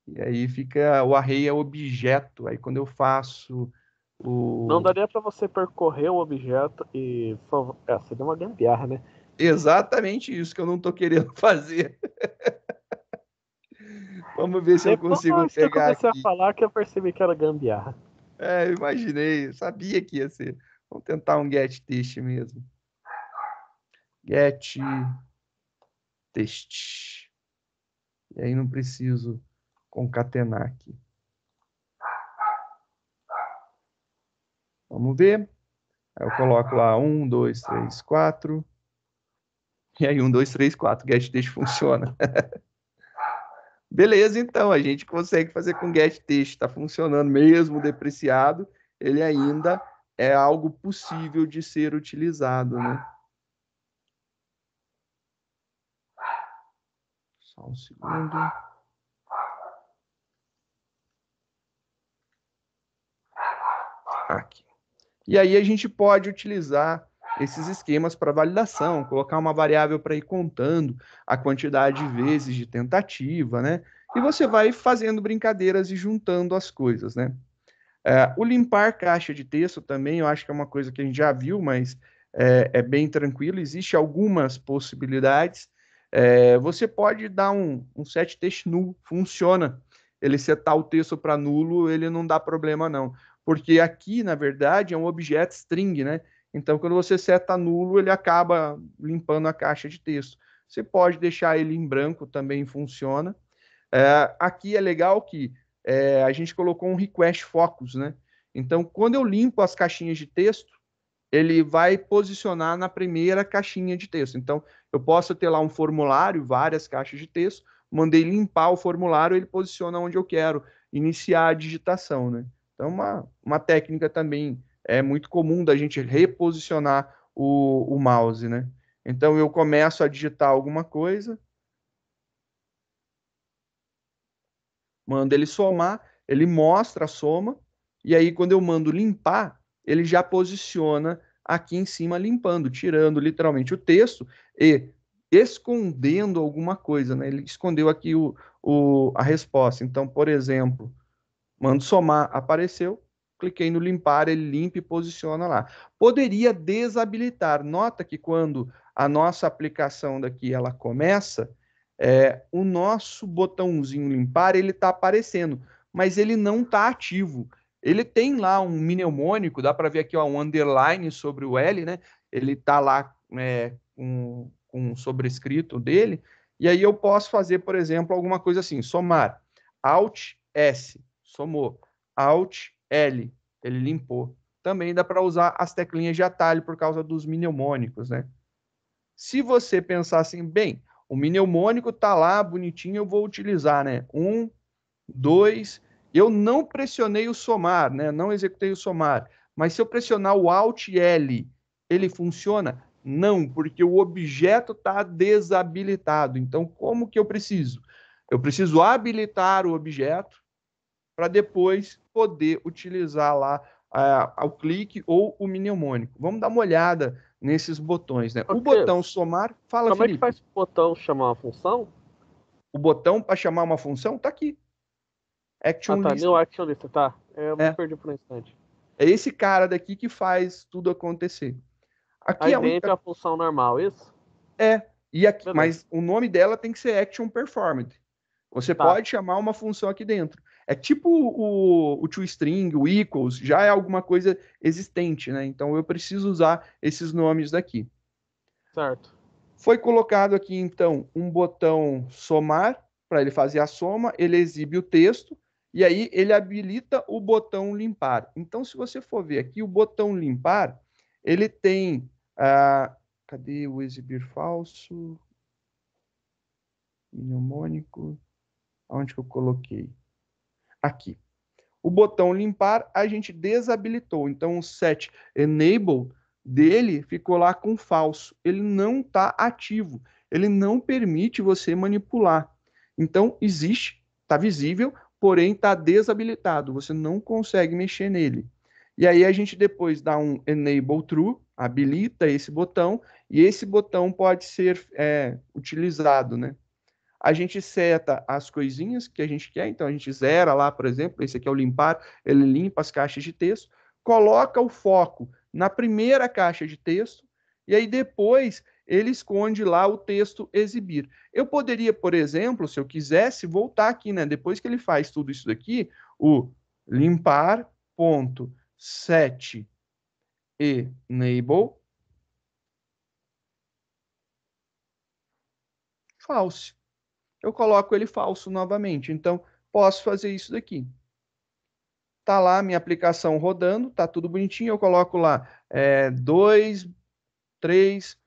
E aí fica. O array é objeto. Aí quando eu faço. O... Não daria para você percorrer o objeto e. É, seria uma gambiarra, né? Exatamente isso que eu não tô querendo fazer. Vamos ver se eu consigo pegar. Eu comecei a falar que eu percebi que era gambiarra. É, imaginei, sabia que ia ser. Vamos tentar um get test mesmo. Get test. E aí não preciso concatenar aqui. Vamos ver. Aí eu coloco lá 1, 2, 3, 4. E aí 1, 2, 3, 4. Get test funciona. Beleza, então, a gente consegue fazer com get text, está tá funcionando mesmo depreciado, ele ainda é algo possível de ser utilizado, né? Só um segundo. Aqui. E aí a gente pode utilizar esses esquemas para validação, colocar uma variável para ir contando a quantidade de vezes de tentativa, né? E você vai fazendo brincadeiras e juntando as coisas, né? É, o limpar caixa de texto também, eu acho que é uma coisa que a gente já viu, mas é, é bem tranquilo. Existem algumas possibilidades. É, você pode dar um, um set text null, funciona. Ele setar o texto para nulo, ele não dá problema não, porque aqui na verdade é um objeto string, né? Então, quando você seta nulo, ele acaba limpando a caixa de texto. Você pode deixar ele em branco, também funciona. É, aqui é legal que é, a gente colocou um request focus, né? Então, quando eu limpo as caixinhas de texto, ele vai posicionar na primeira caixinha de texto. Então, eu posso ter lá um formulário, várias caixas de texto, mandei limpar o formulário, ele posiciona onde eu quero iniciar a digitação, né? Então, é uma, uma técnica também é muito comum da gente reposicionar o, o mouse, né? Então eu começo a digitar alguma coisa, mando ele somar, ele mostra a soma, e aí quando eu mando limpar, ele já posiciona aqui em cima limpando, tirando literalmente o texto e escondendo alguma coisa, né? Ele escondeu aqui o, o, a resposta. Então, por exemplo, mando somar, apareceu, cliquei no limpar, ele limpa e posiciona lá. Poderia desabilitar. Nota que quando a nossa aplicação daqui ela começa, é, o nosso botãozinho limpar ele está aparecendo, mas ele não está ativo. Ele tem lá um mnemônico, dá para ver aqui ó, um underline sobre o L, né? Ele está lá é, com, com um sobrescrito dele. E aí eu posso fazer, por exemplo, alguma coisa assim, somar, Alt S, somou, Alt L, ele limpou. Também dá para usar as teclinhas de atalho por causa dos mnemônicos, né? Se você pensar assim, bem, o mnemônico tá lá bonitinho, eu vou utilizar, né? Um, dois, eu não pressionei o somar, né? Não executei o somar. Mas se eu pressionar o Alt L, ele funciona? Não, porque o objeto está desabilitado. Então, como que eu preciso? Eu preciso habilitar o objeto para depois poder utilizar lá uh, o clique ou o mnemônico. Vamos dar uma olhada nesses botões, né? Okay. O botão somar, fala, Como Felipe. é que faz o botão chamar uma função? O botão para chamar uma função tá aqui. Action ah, tá, list. action list, tá. É, eu é. me perdi por um instante. É esse cara daqui que faz tudo acontecer. Aqui Aí é única... a função normal, isso? É. E aqui, mas o nome dela tem que ser action performed. Você tá. pode chamar uma função aqui dentro. É tipo o, o two string, o equals, já é alguma coisa existente, né? Então eu preciso usar esses nomes daqui. Certo. Foi colocado aqui então um botão somar para ele fazer a soma, ele exibe o texto e aí ele habilita o botão limpar. Então se você for ver aqui o botão limpar, ele tem ah, cadê o exibir falso? Mnemônico. Onde que eu coloquei? aqui. O botão limpar a gente desabilitou, então o set enable dele ficou lá com falso. Ele não está ativo, ele não permite você manipular. Então existe, está visível, porém está desabilitado, você não consegue mexer nele. E aí a gente depois dá um enable true, habilita esse botão, e esse botão pode ser é, utilizado, né? a gente seta as coisinhas que a gente quer, então a gente zera lá, por exemplo, esse aqui é o limpar, ele limpa as caixas de texto, coloca o foco na primeira caixa de texto, e aí depois ele esconde lá o texto exibir. Eu poderia, por exemplo, se eu quisesse, voltar aqui, né? Depois que ele faz tudo isso daqui, o limpar ponto set enable false eu coloco ele falso novamente. Então, posso fazer isso daqui. Está lá minha aplicação rodando, está tudo bonitinho. Eu coloco lá 2, é, 3,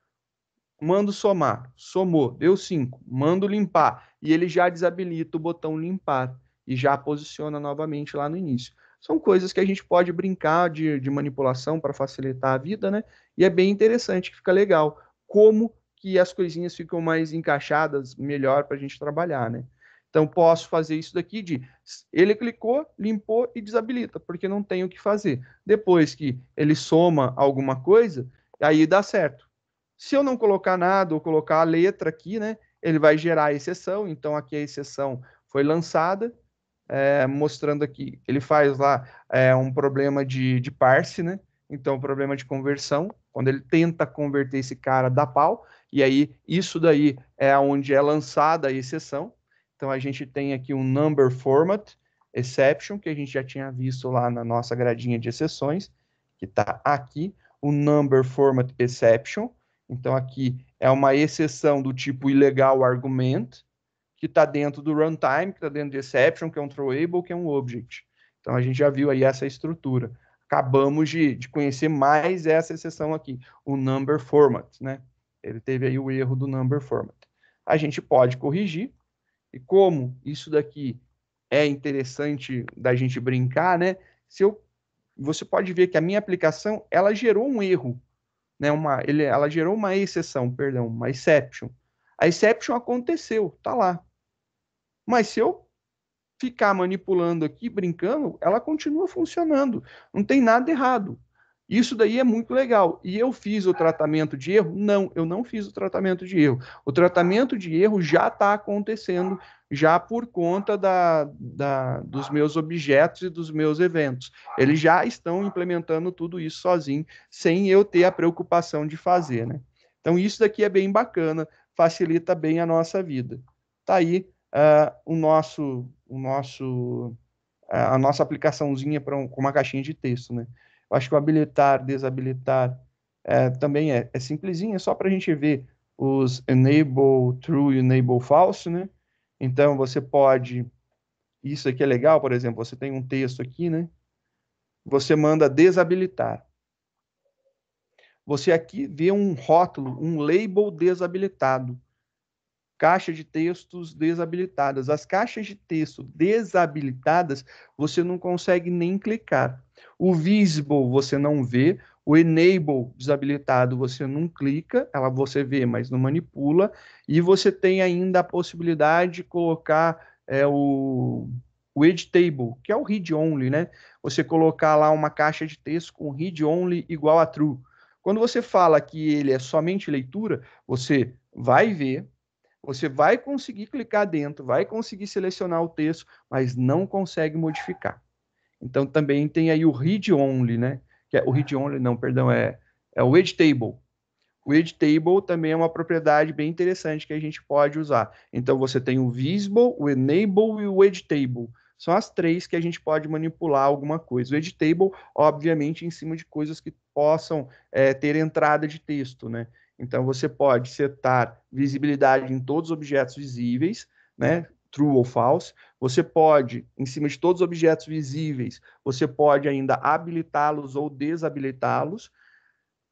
mando somar, somou, deu 5, mando limpar. E ele já desabilita o botão limpar e já posiciona novamente lá no início. São coisas que a gente pode brincar de, de manipulação para facilitar a vida, né? E é bem interessante, fica legal. Como que as coisinhas ficam mais encaixadas, melhor para a gente trabalhar, né? Então, posso fazer isso daqui de ele clicou, limpou e desabilita, porque não tem o que fazer. Depois que ele soma alguma coisa, aí dá certo. Se eu não colocar nada ou colocar a letra aqui, né, ele vai gerar a exceção. Então, aqui a exceção foi lançada, é, mostrando aqui. Ele faz lá é, um problema de, de parse, né? Então, problema de conversão quando ele tenta converter esse cara dá pau, e aí isso daí é onde é lançada a exceção. Então a gente tem aqui um number format exception, que a gente já tinha visto lá na nossa gradinha de exceções, que está aqui, o number format exception. Então aqui é uma exceção do tipo ilegal argument, que está dentro do runtime, que está dentro de exception, que é um throwable, que é um object. Então a gente já viu aí essa estrutura acabamos de, de conhecer mais essa exceção aqui, o number format, né? Ele teve aí o erro do number format. A gente pode corrigir, e como isso daqui é interessante da gente brincar, né? Se eu, você pode ver que a minha aplicação, ela gerou um erro, né? Uma, ele, ela gerou uma exceção, perdão, uma exception. A exception aconteceu, tá lá. Mas se eu ficar manipulando aqui, brincando, ela continua funcionando. Não tem nada errado. Isso daí é muito legal. E eu fiz o tratamento de erro? Não, eu não fiz o tratamento de erro. O tratamento de erro já está acontecendo, já por conta da, da, dos meus objetos e dos meus eventos. Eles já estão implementando tudo isso sozinho, sem eu ter a preocupação de fazer. Né? Então, isso daqui é bem bacana, facilita bem a nossa vida. Tá aí uh, o nosso, o nosso, a nossa aplicaçãozinha para um, com uma caixinha de texto, né? Eu acho que o habilitar, desabilitar uh, também é, é simplesinho, é só para a gente ver os enable true e enable false, né? Então você pode, isso aqui é legal, por exemplo, você tem um texto aqui, né? Você manda desabilitar. Você aqui vê um rótulo, um label desabilitado caixa de textos desabilitadas. As caixas de texto desabilitadas, você não consegue nem clicar. O visible você não vê, o enable desabilitado você não clica, ela você vê, mas não manipula, e você tem ainda a possibilidade de colocar é, o, o editable, que é o read only, né? Você colocar lá uma caixa de texto com read only igual a true. Quando você fala que ele é somente leitura, você vai ver, você vai conseguir clicar dentro, vai conseguir selecionar o texto, mas não consegue modificar. Então também tem aí o read only, né? Que é o read only, não, perdão, é, é o editable. O editable também é uma propriedade bem interessante que a gente pode usar. Então você tem o visible, o enable e o editable. São as três que a gente pode manipular alguma coisa. O editable, obviamente, em cima de coisas que possam é, ter entrada de texto, né? Então, você pode setar visibilidade em todos os objetos visíveis, né? True ou false. Você pode, em cima de todos os objetos visíveis, você pode ainda habilitá-los ou desabilitá-los.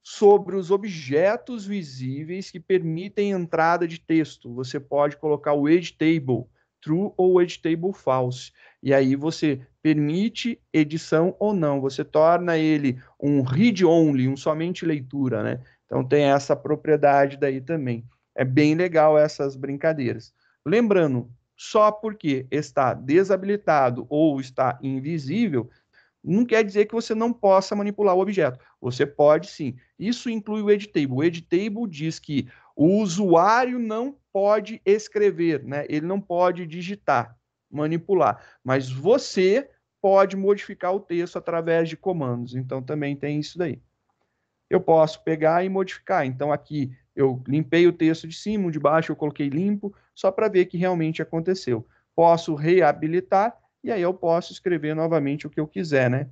Sobre os objetos visíveis que permitem entrada de texto, você pode colocar o editable, true ou editable false. E aí você permite edição ou não, você torna ele um read only, um somente leitura, né? Então tem essa propriedade daí também. É bem legal essas brincadeiras. Lembrando, só porque está desabilitado ou está invisível, não quer dizer que você não possa manipular o objeto. Você pode sim. Isso inclui o editable. O editable diz que o usuário não pode escrever, né? Ele não pode digitar, manipular, mas você pode modificar o texto através de comandos. Então também tem isso daí eu posso pegar e modificar. Então aqui eu limpei o texto de cima, o de baixo eu coloquei limpo, só para ver que realmente aconteceu. Posso reabilitar e aí eu posso escrever novamente o que eu quiser, né?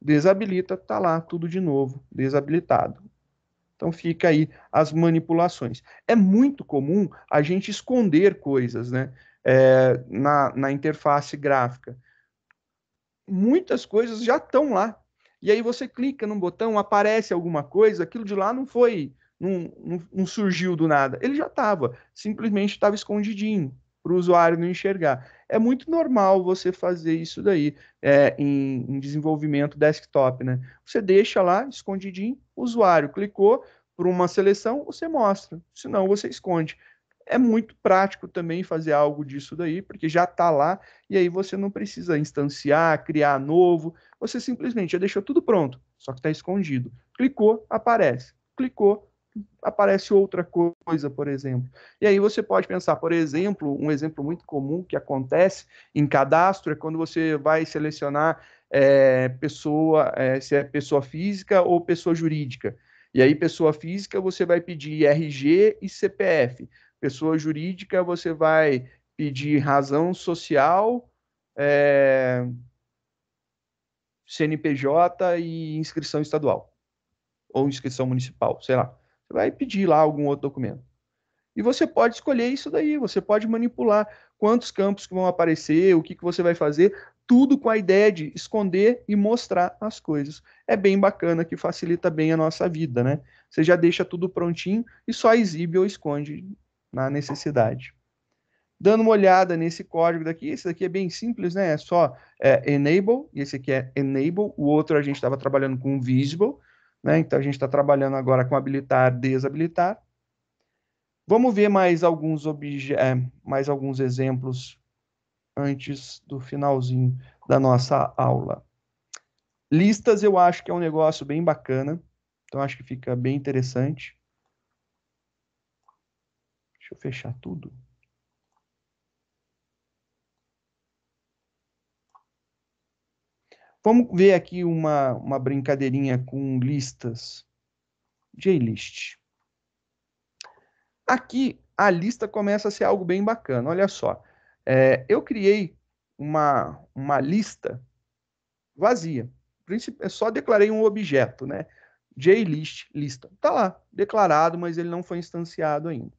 Desabilita, está lá tudo de novo, desabilitado. Então fica aí as manipulações. É muito comum a gente esconder coisas né, é, na, na interface gráfica. Muitas coisas já estão lá, e aí você clica num botão, aparece alguma coisa, aquilo de lá não foi, não, não, não surgiu do nada. Ele já estava, simplesmente estava escondidinho para o usuário não enxergar. É muito normal você fazer isso daí é, em, em desenvolvimento desktop, né? Você deixa lá escondidinho, o usuário clicou por uma seleção, você mostra, senão você esconde é muito prático também fazer algo disso daí, porque já está lá, e aí você não precisa instanciar, criar novo, você simplesmente já deixou tudo pronto, só que está escondido. Clicou, aparece. Clicou, aparece outra coisa, por exemplo. E aí você pode pensar, por exemplo, um exemplo muito comum que acontece em cadastro é quando você vai selecionar é, pessoa, é, se é pessoa física ou pessoa jurídica. E aí, pessoa física, você vai pedir RG e CPF. Pessoa jurídica, você vai pedir razão social, é, CNPJ e inscrição estadual ou inscrição municipal, sei lá. Você vai pedir lá algum outro documento. E você pode escolher isso daí, você pode manipular quantos campos que vão aparecer, o que, que você vai fazer, tudo com a ideia de esconder e mostrar as coisas. É bem bacana que facilita bem a nossa vida, né? Você já deixa tudo prontinho e só exibe ou esconde na necessidade dando uma olhada nesse código daqui, esse daqui é bem simples, né? É só é, enable, e esse aqui é enable, o outro a gente estava trabalhando com visible, né? Então a gente está trabalhando agora com habilitar, desabilitar. Vamos ver mais alguns, é, mais alguns exemplos antes do finalzinho da nossa aula. Listas eu acho que é um negócio bem bacana, então acho que fica bem interessante. Deixa eu fechar tudo. Vamos ver aqui uma, uma brincadeirinha com listas. JList. Aqui a lista começa a ser algo bem bacana. Olha só, é, eu criei uma, uma lista vazia. Eu só declarei um objeto, né? J-list, lista. Está lá, declarado, mas ele não foi instanciado ainda.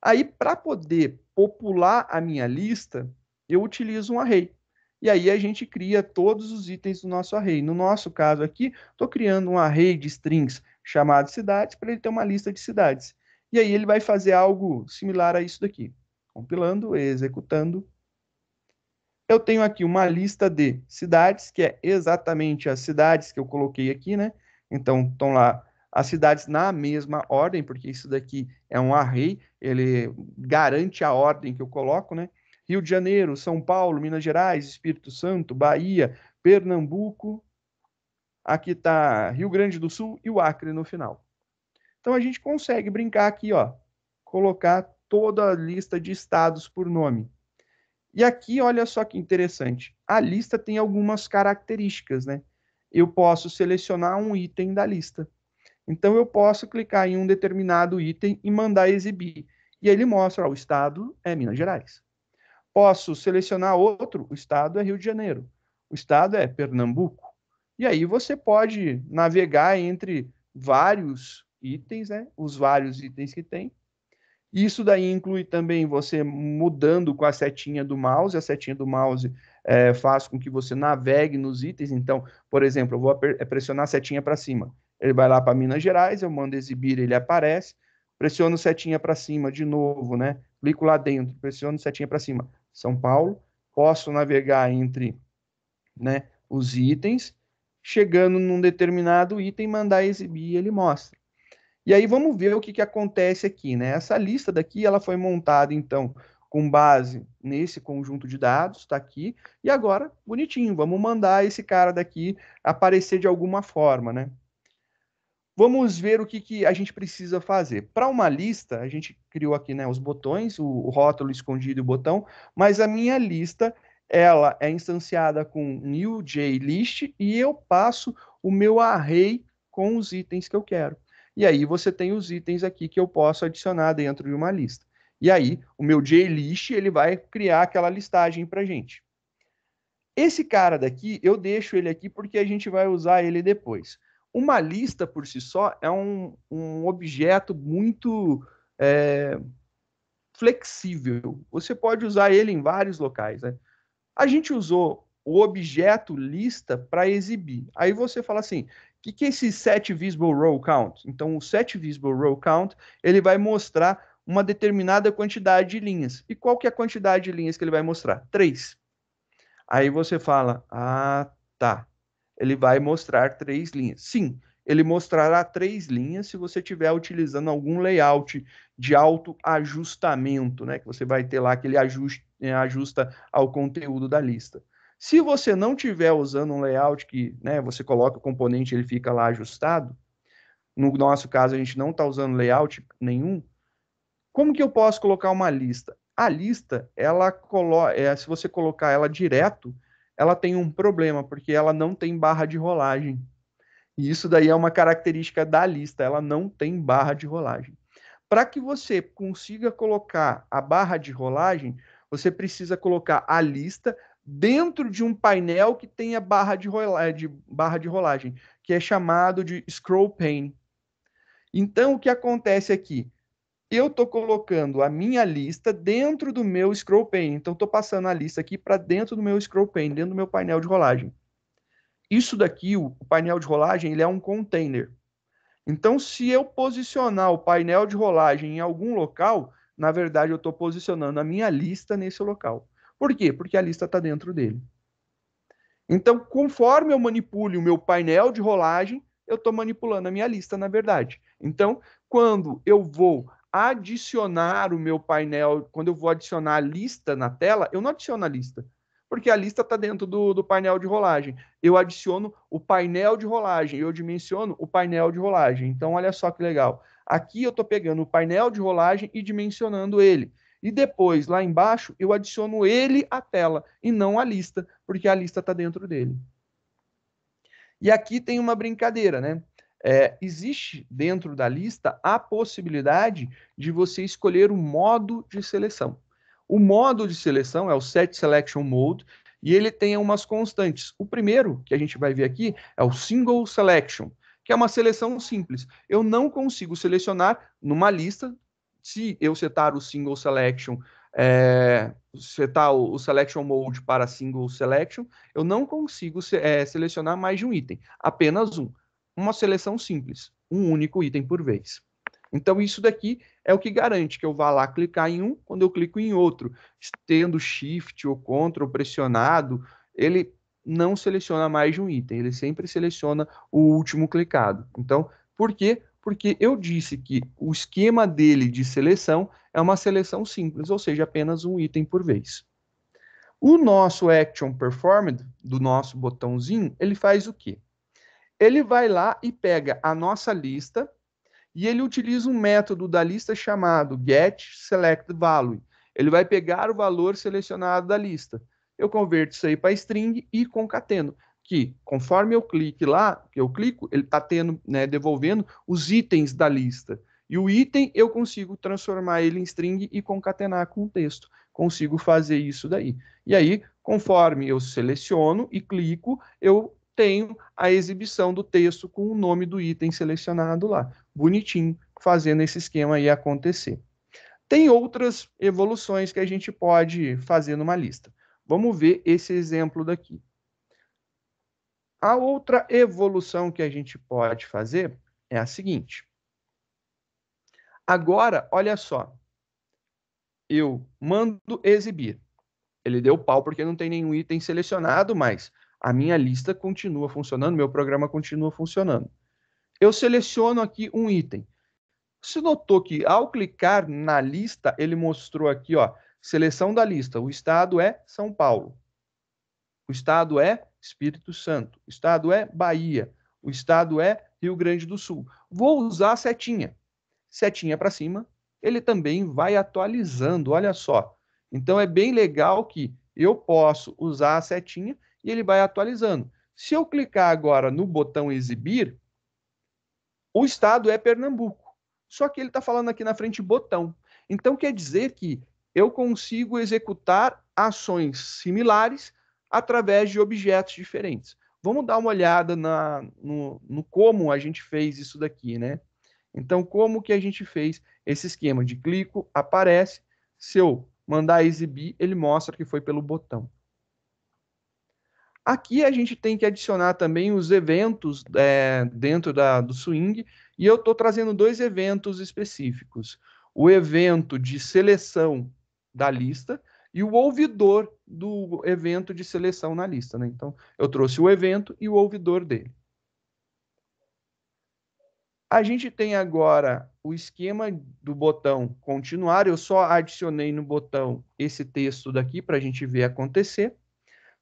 Aí, para poder popular a minha lista, eu utilizo um array e aí a gente cria todos os itens do nosso array. No nosso caso aqui, estou criando um array de strings chamado cidades para ele ter uma lista de cidades. E aí ele vai fazer algo similar a isso daqui. Compilando, executando. Eu tenho aqui uma lista de cidades, que é exatamente as cidades que eu coloquei aqui, né? Então, estão lá as cidades na mesma ordem, porque isso daqui é um array, ele garante a ordem que eu coloco, né? Rio de Janeiro, São Paulo, Minas Gerais, Espírito Santo, Bahia, Pernambuco. Aqui está Rio Grande do Sul e o Acre no final. Então a gente consegue brincar aqui, ó, colocar toda a lista de estados por nome. E aqui, olha só que interessante. A lista tem algumas características, né? Eu posso selecionar um item da lista. Então eu posso clicar em um determinado item e mandar exibir. E aí ele mostra, ó, o estado é Minas Gerais. Posso selecionar outro, o estado é Rio de Janeiro, o estado é Pernambuco. E aí você pode navegar entre vários itens, né? Os vários itens que tem. Isso daí inclui também você mudando com a setinha do mouse. A setinha do mouse é, faz com que você navegue nos itens. Então, por exemplo, eu vou é, pressionar a setinha para cima. Ele vai lá para Minas Gerais, eu mando exibir, ele aparece. Pressiono setinha para cima de novo, né? Clico lá dentro, pressiono setinha para cima. São Paulo, posso navegar entre né, os itens, chegando num determinado item, mandar exibir e ele mostra. E aí vamos ver o que, que acontece aqui, né? Essa lista daqui, ela foi montada, então, com base nesse conjunto de dados, está aqui, e agora, bonitinho, vamos mandar esse cara daqui aparecer de alguma forma, né? Vamos ver o que, que a gente precisa fazer. Para uma lista, a gente criou aqui né, os botões, o, rótulo escondido e o botão, mas a minha lista ela é instanciada com new JList e eu passo o meu array com os itens que eu quero. E aí você tem os itens aqui que eu posso adicionar dentro de uma lista. E aí o meu JList ele vai criar aquela listagem para gente. Esse cara daqui, eu deixo ele aqui porque a gente vai usar ele depois uma lista por si só é um, um objeto muito é, flexível. Você pode usar ele em vários locais. Né? A gente usou o objeto lista para exibir. Aí você fala assim, o que, que é esse set visible row count? Então, o set visible row count ele vai mostrar uma determinada quantidade de linhas. E qual que é a quantidade de linhas que ele vai mostrar? Três. Aí você fala, ah, tá ele vai mostrar três linhas. Sim, ele mostrará três linhas se você estiver utilizando algum layout de autoajustamento, né? Que você vai ter lá que ele ajuste, eh, ajusta ao conteúdo da lista. Se você não tiver usando um layout que né, você coloca o componente ele fica lá ajustado, no nosso caso a gente não está usando layout nenhum, como que eu posso colocar uma lista? A lista, ela colo é, se você colocar ela direto, ela tem um problema, porque ela não tem barra de rolagem. E isso daí é uma característica da lista, ela não tem barra de rolagem. Para que você consiga colocar a barra de rolagem, você precisa colocar a lista dentro de um painel que tenha barra de, rola eh, de, barra de rolagem, que é chamado de scroll pane. Então, o que acontece aqui? eu estou colocando a minha lista dentro do meu scroll pane. Então, estou passando a lista aqui para dentro do meu scroll pane, dentro do meu painel de rolagem. Isso daqui, o painel de rolagem, ele é um container. Então, se eu posicionar o painel de rolagem em algum local, na verdade, eu estou posicionando a minha lista nesse local. Por quê? Porque a lista está dentro dele. Então, conforme eu manipule o meu painel de rolagem, eu estou manipulando a minha lista, na verdade. Então, quando eu vou adicionar o meu painel, quando eu vou adicionar a lista na tela, eu não adiciono a lista, porque a lista está dentro do, do painel de rolagem. Eu adiciono o painel de rolagem, eu dimensiono o painel de rolagem. Então, olha só que legal. Aqui eu estou pegando o painel de rolagem e dimensionando ele. E depois, lá embaixo, eu adiciono ele à tela e não a lista, porque a lista está dentro dele. E aqui tem uma brincadeira, né? É, existe dentro da lista a possibilidade de você escolher o modo de seleção. O modo de seleção é o Set Selection Mode e ele tem umas constantes. O primeiro que a gente vai ver aqui é o Single Selection, que é uma seleção simples. Eu não consigo selecionar numa lista se eu setar o Single Selection é, setar o, selection mode para single selection, eu não consigo se, é, selecionar mais de um item, apenas um uma seleção simples, um único item por vez. Então, isso daqui é o que garante que eu vá lá clicar em um quando eu clico em outro. Tendo Shift ou Ctrl pressionado, ele não seleciona mais de um item, ele sempre seleciona o último clicado. Então, por quê? Porque eu disse que o esquema dele de seleção é uma seleção simples, ou seja, apenas um item por vez. O nosso Action Performed, do nosso botãozinho, ele faz o quê? Ele vai lá e pega a nossa lista e ele utiliza um método da lista chamado get select value. Ele vai pegar o valor selecionado da lista. Eu converto isso aí para string e concateno, que conforme eu clique lá, eu clico, ele está tendo, né, devolvendo os itens da lista. E o item eu consigo transformar ele em string e concatenar com o texto. Consigo fazer isso daí. E aí, conforme eu seleciono e clico, eu tenho a exibição do texto com o nome do item selecionado lá. Bonitinho, fazendo esse esquema aí acontecer. Tem outras evoluções que a gente pode fazer numa lista. Vamos ver esse exemplo daqui. A outra evolução que a gente pode fazer é a seguinte. Agora, olha só. Eu mando exibir. Ele deu pau porque não tem nenhum item selecionado, mas a minha lista continua funcionando, meu programa continua funcionando. Eu seleciono aqui um item. Você notou que ao clicar na lista, ele mostrou aqui, ó, seleção da lista. O estado é São Paulo. O estado é Espírito Santo. O estado é Bahia. O estado é Rio Grande do Sul. Vou usar a setinha. Setinha para cima, ele também vai atualizando, olha só. Então é bem legal que eu posso usar a setinha e ele vai atualizando. Se eu clicar agora no botão exibir, o estado é Pernambuco. Só que ele está falando aqui na frente botão. Então quer dizer que eu consigo executar ações similares através de objetos diferentes. Vamos dar uma olhada na, no, no como a gente fez isso daqui, né? Então, como que a gente fez esse esquema de clico, aparece, se eu mandar exibir, ele mostra que foi pelo botão. Aqui a gente tem que adicionar também os eventos é, dentro da, do swing, e eu estou trazendo dois eventos específicos: o evento de seleção da lista e o ouvidor do evento de seleção na lista. Né? Então, eu trouxe o evento e o ouvidor dele. A gente tem agora o esquema do botão continuar. Eu só adicionei no botão esse texto daqui para a gente ver acontecer.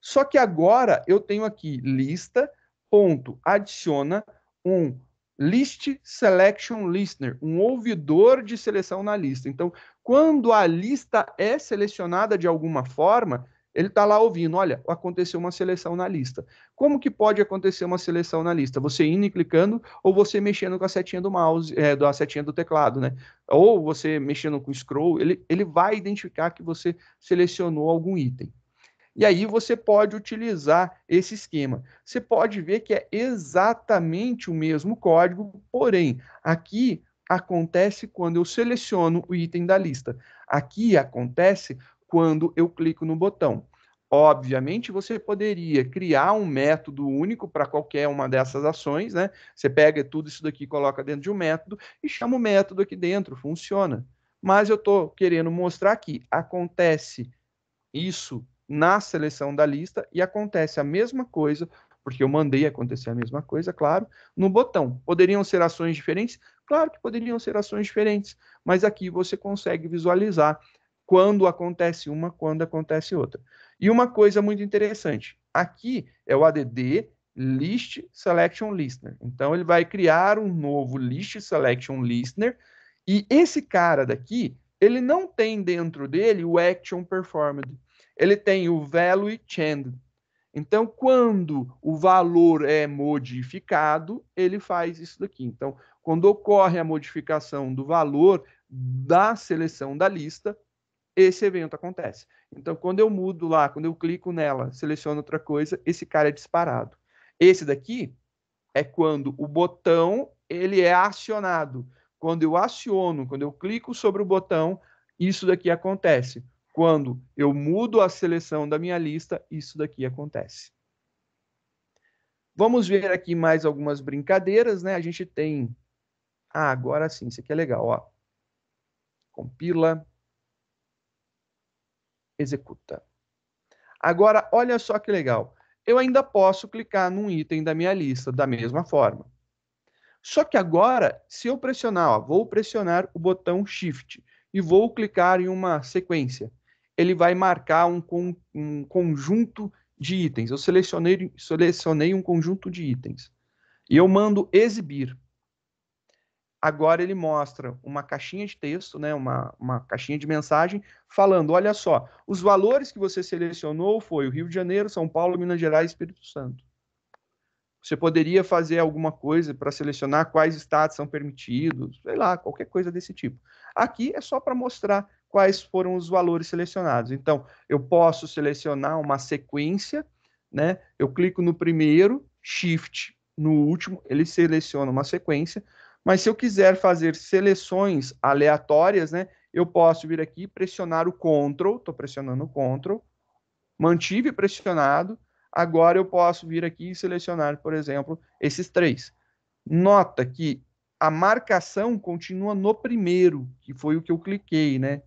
Só que agora eu tenho aqui lista ponto adiciona um list selection listener, um ouvidor de seleção na lista. Então, quando a lista é selecionada de alguma forma, ele está lá ouvindo, olha, aconteceu uma seleção na lista. Como que pode acontecer uma seleção na lista? Você indo e clicando, ou você mexendo com a setinha do mouse, é, eh, da setinha do teclado, né? Ou você mexendo com o scroll, ele, ele vai identificar que você selecionou algum item. E aí você pode utilizar esse esquema. Você pode ver que é exatamente o mesmo código, porém, aqui acontece quando eu seleciono o item da lista. Aqui acontece quando eu clico no botão. Obviamente, você poderia criar um método único para qualquer uma dessas ações, né? Você pega tudo isso daqui, coloca dentro de um método e chama o método aqui dentro, funciona. Mas eu estou querendo mostrar que acontece isso na seleção da lista e acontece a mesma coisa, porque eu mandei acontecer a mesma coisa, claro, no botão. Poderiam ser ações diferentes? Claro que poderiam ser ações diferentes, mas aqui você consegue visualizar quando acontece uma, quando acontece outra. E uma coisa muito interessante, aqui é o ADD List Selection Listener. Então ele vai criar um novo List Selection Listener e esse cara daqui, ele não tem dentro dele o Action Performed ele tem o value changed. Então, quando o valor é modificado, ele faz isso daqui. Então, quando ocorre a modificação do valor da seleção da lista, esse evento acontece. Então, quando eu mudo lá, quando eu clico nela, seleciono outra coisa, esse cara é disparado. Esse daqui é quando o botão ele é acionado. Quando eu aciono, quando eu clico sobre o botão, isso daqui acontece. Quando eu mudo a seleção da minha lista, isso daqui acontece. Vamos ver aqui mais algumas brincadeiras, né? A gente tem... Ah, agora sim, isso aqui é legal, ó. Compila. Executa. Agora, olha só que legal. Eu ainda posso clicar num item da minha lista da mesma forma. Só que agora, se eu pressionar, ó, vou pressionar o botão Shift e vou clicar em uma sequência ele vai marcar um, um conjunto de itens. Eu selecionei, selecionei um conjunto de itens. E eu mando exibir. Agora ele mostra uma caixinha de texto, né, uma, uma caixinha de mensagem, falando: olha só, os valores que você selecionou foi o Rio de Janeiro, São Paulo, Minas Gerais Espírito Santo. Você poderia fazer alguma coisa para selecionar quais estados são permitidos, sei lá, qualquer coisa desse tipo. Aqui é só para mostrar quais foram os valores selecionados. Então, eu posso selecionar uma sequência, né? Eu clico no primeiro, Shift no último, ele seleciona uma sequência. Mas se eu quiser fazer seleções aleatórias, né? Eu posso vir aqui pressionar o Ctrl, estou pressionando o Ctrl, mantive pressionado. Agora eu posso vir aqui e selecionar, por exemplo, esses três. Nota que a marcação continua no primeiro, que foi o que eu cliquei, né?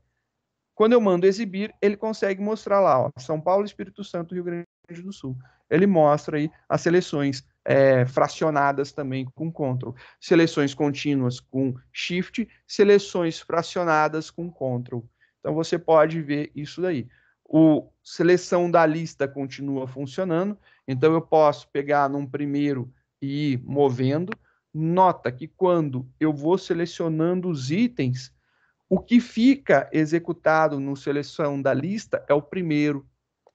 Quando eu mando exibir, ele consegue mostrar lá, ó, São Paulo, Espírito Santo, Rio Grande do Sul. Ele mostra aí as seleções é, fracionadas também com Ctrl, seleções contínuas com Shift, seleções fracionadas com Ctrl. Então você pode ver isso daí. O seleção da lista continua funcionando, então eu posso pegar num primeiro e ir movendo. Nota que quando eu vou selecionando os itens, o que fica executado no seleção da lista é o primeiro,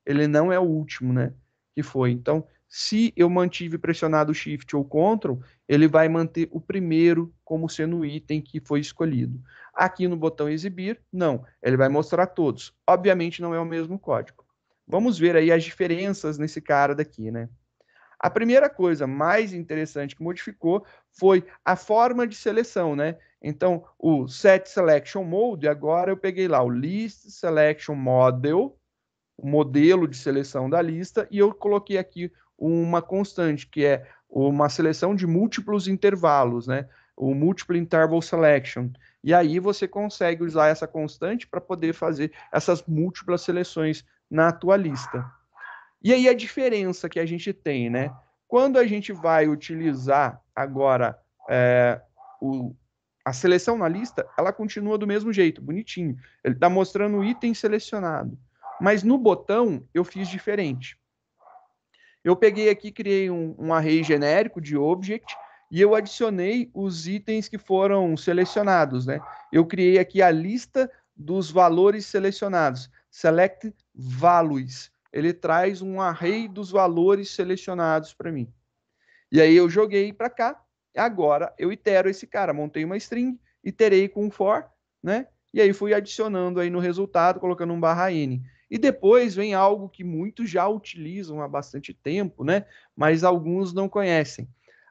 ele não é o último, né? Que foi. Então, se eu mantive pressionado Shift ou Ctrl, ele vai manter o primeiro como sendo o item que foi escolhido. Aqui no botão exibir, não, ele vai mostrar todos. Obviamente não é o mesmo código. Vamos ver aí as diferenças nesse cara daqui, né? A primeira coisa mais interessante que modificou foi a forma de seleção, né? Então, o Set Selection Mode, agora eu peguei lá o List Selection Model, o modelo de seleção da lista, e eu coloquei aqui uma constante, que é uma seleção de múltiplos intervalos, né? O Multiple Interval Selection. E aí você consegue usar essa constante para poder fazer essas múltiplas seleções na tua lista. E aí a diferença que a gente tem, né? Quando a gente vai utilizar agora é, o, a seleção na lista, ela continua do mesmo jeito, bonitinho. Ele está mostrando o item selecionado. Mas no botão, eu fiz diferente. Eu peguei aqui, criei um, um array genérico de object e eu adicionei os itens que foram selecionados, né? Eu criei aqui a lista dos valores selecionados. Select values. Ele traz um array dos valores selecionados para mim. E aí eu joguei para cá Agora eu itero esse cara, montei uma string, iterei com um for, né? E aí fui adicionando aí no resultado, colocando um barra n. E depois vem algo que muitos já utilizam há bastante tempo, né? Mas alguns não conhecem.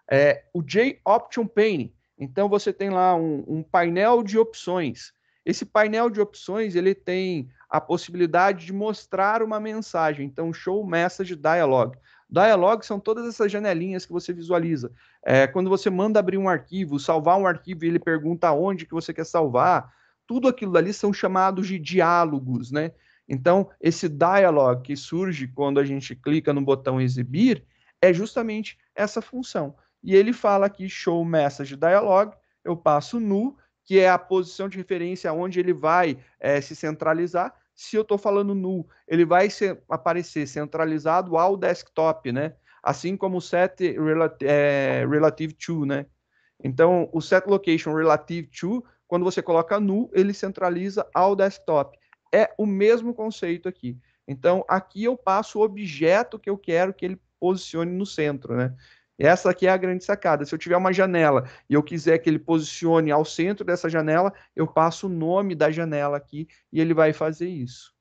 É o J-Option Pane. Então você tem lá um, um painel de opções. Esse painel de opções ele tem a possibilidade de mostrar uma mensagem. Então, show message dialog. Dialog são todas essas janelinhas que você visualiza. É, quando você manda abrir um arquivo, salvar um arquivo e ele pergunta onde que você quer salvar, tudo aquilo dali são chamados de diálogos, né? Então, esse dialog que surge quando a gente clica no botão exibir é justamente essa função. E ele fala aqui show message dialog, eu passo nu, que é a posição de referência onde ele vai é, se centralizar, se eu estou falando nu, ele vai ser, aparecer centralizado ao desktop, né? Assim como o set é, relative to, né? Então, o set location relative to, quando você coloca nu, ele centraliza ao desktop. É o mesmo conceito aqui. Então, aqui eu passo o objeto que eu quero que ele posicione no centro, né? Essa aqui é a grande sacada. Se eu tiver uma janela e eu quiser que ele posicione ao centro dessa janela, eu passo o nome da janela aqui e ele vai fazer isso.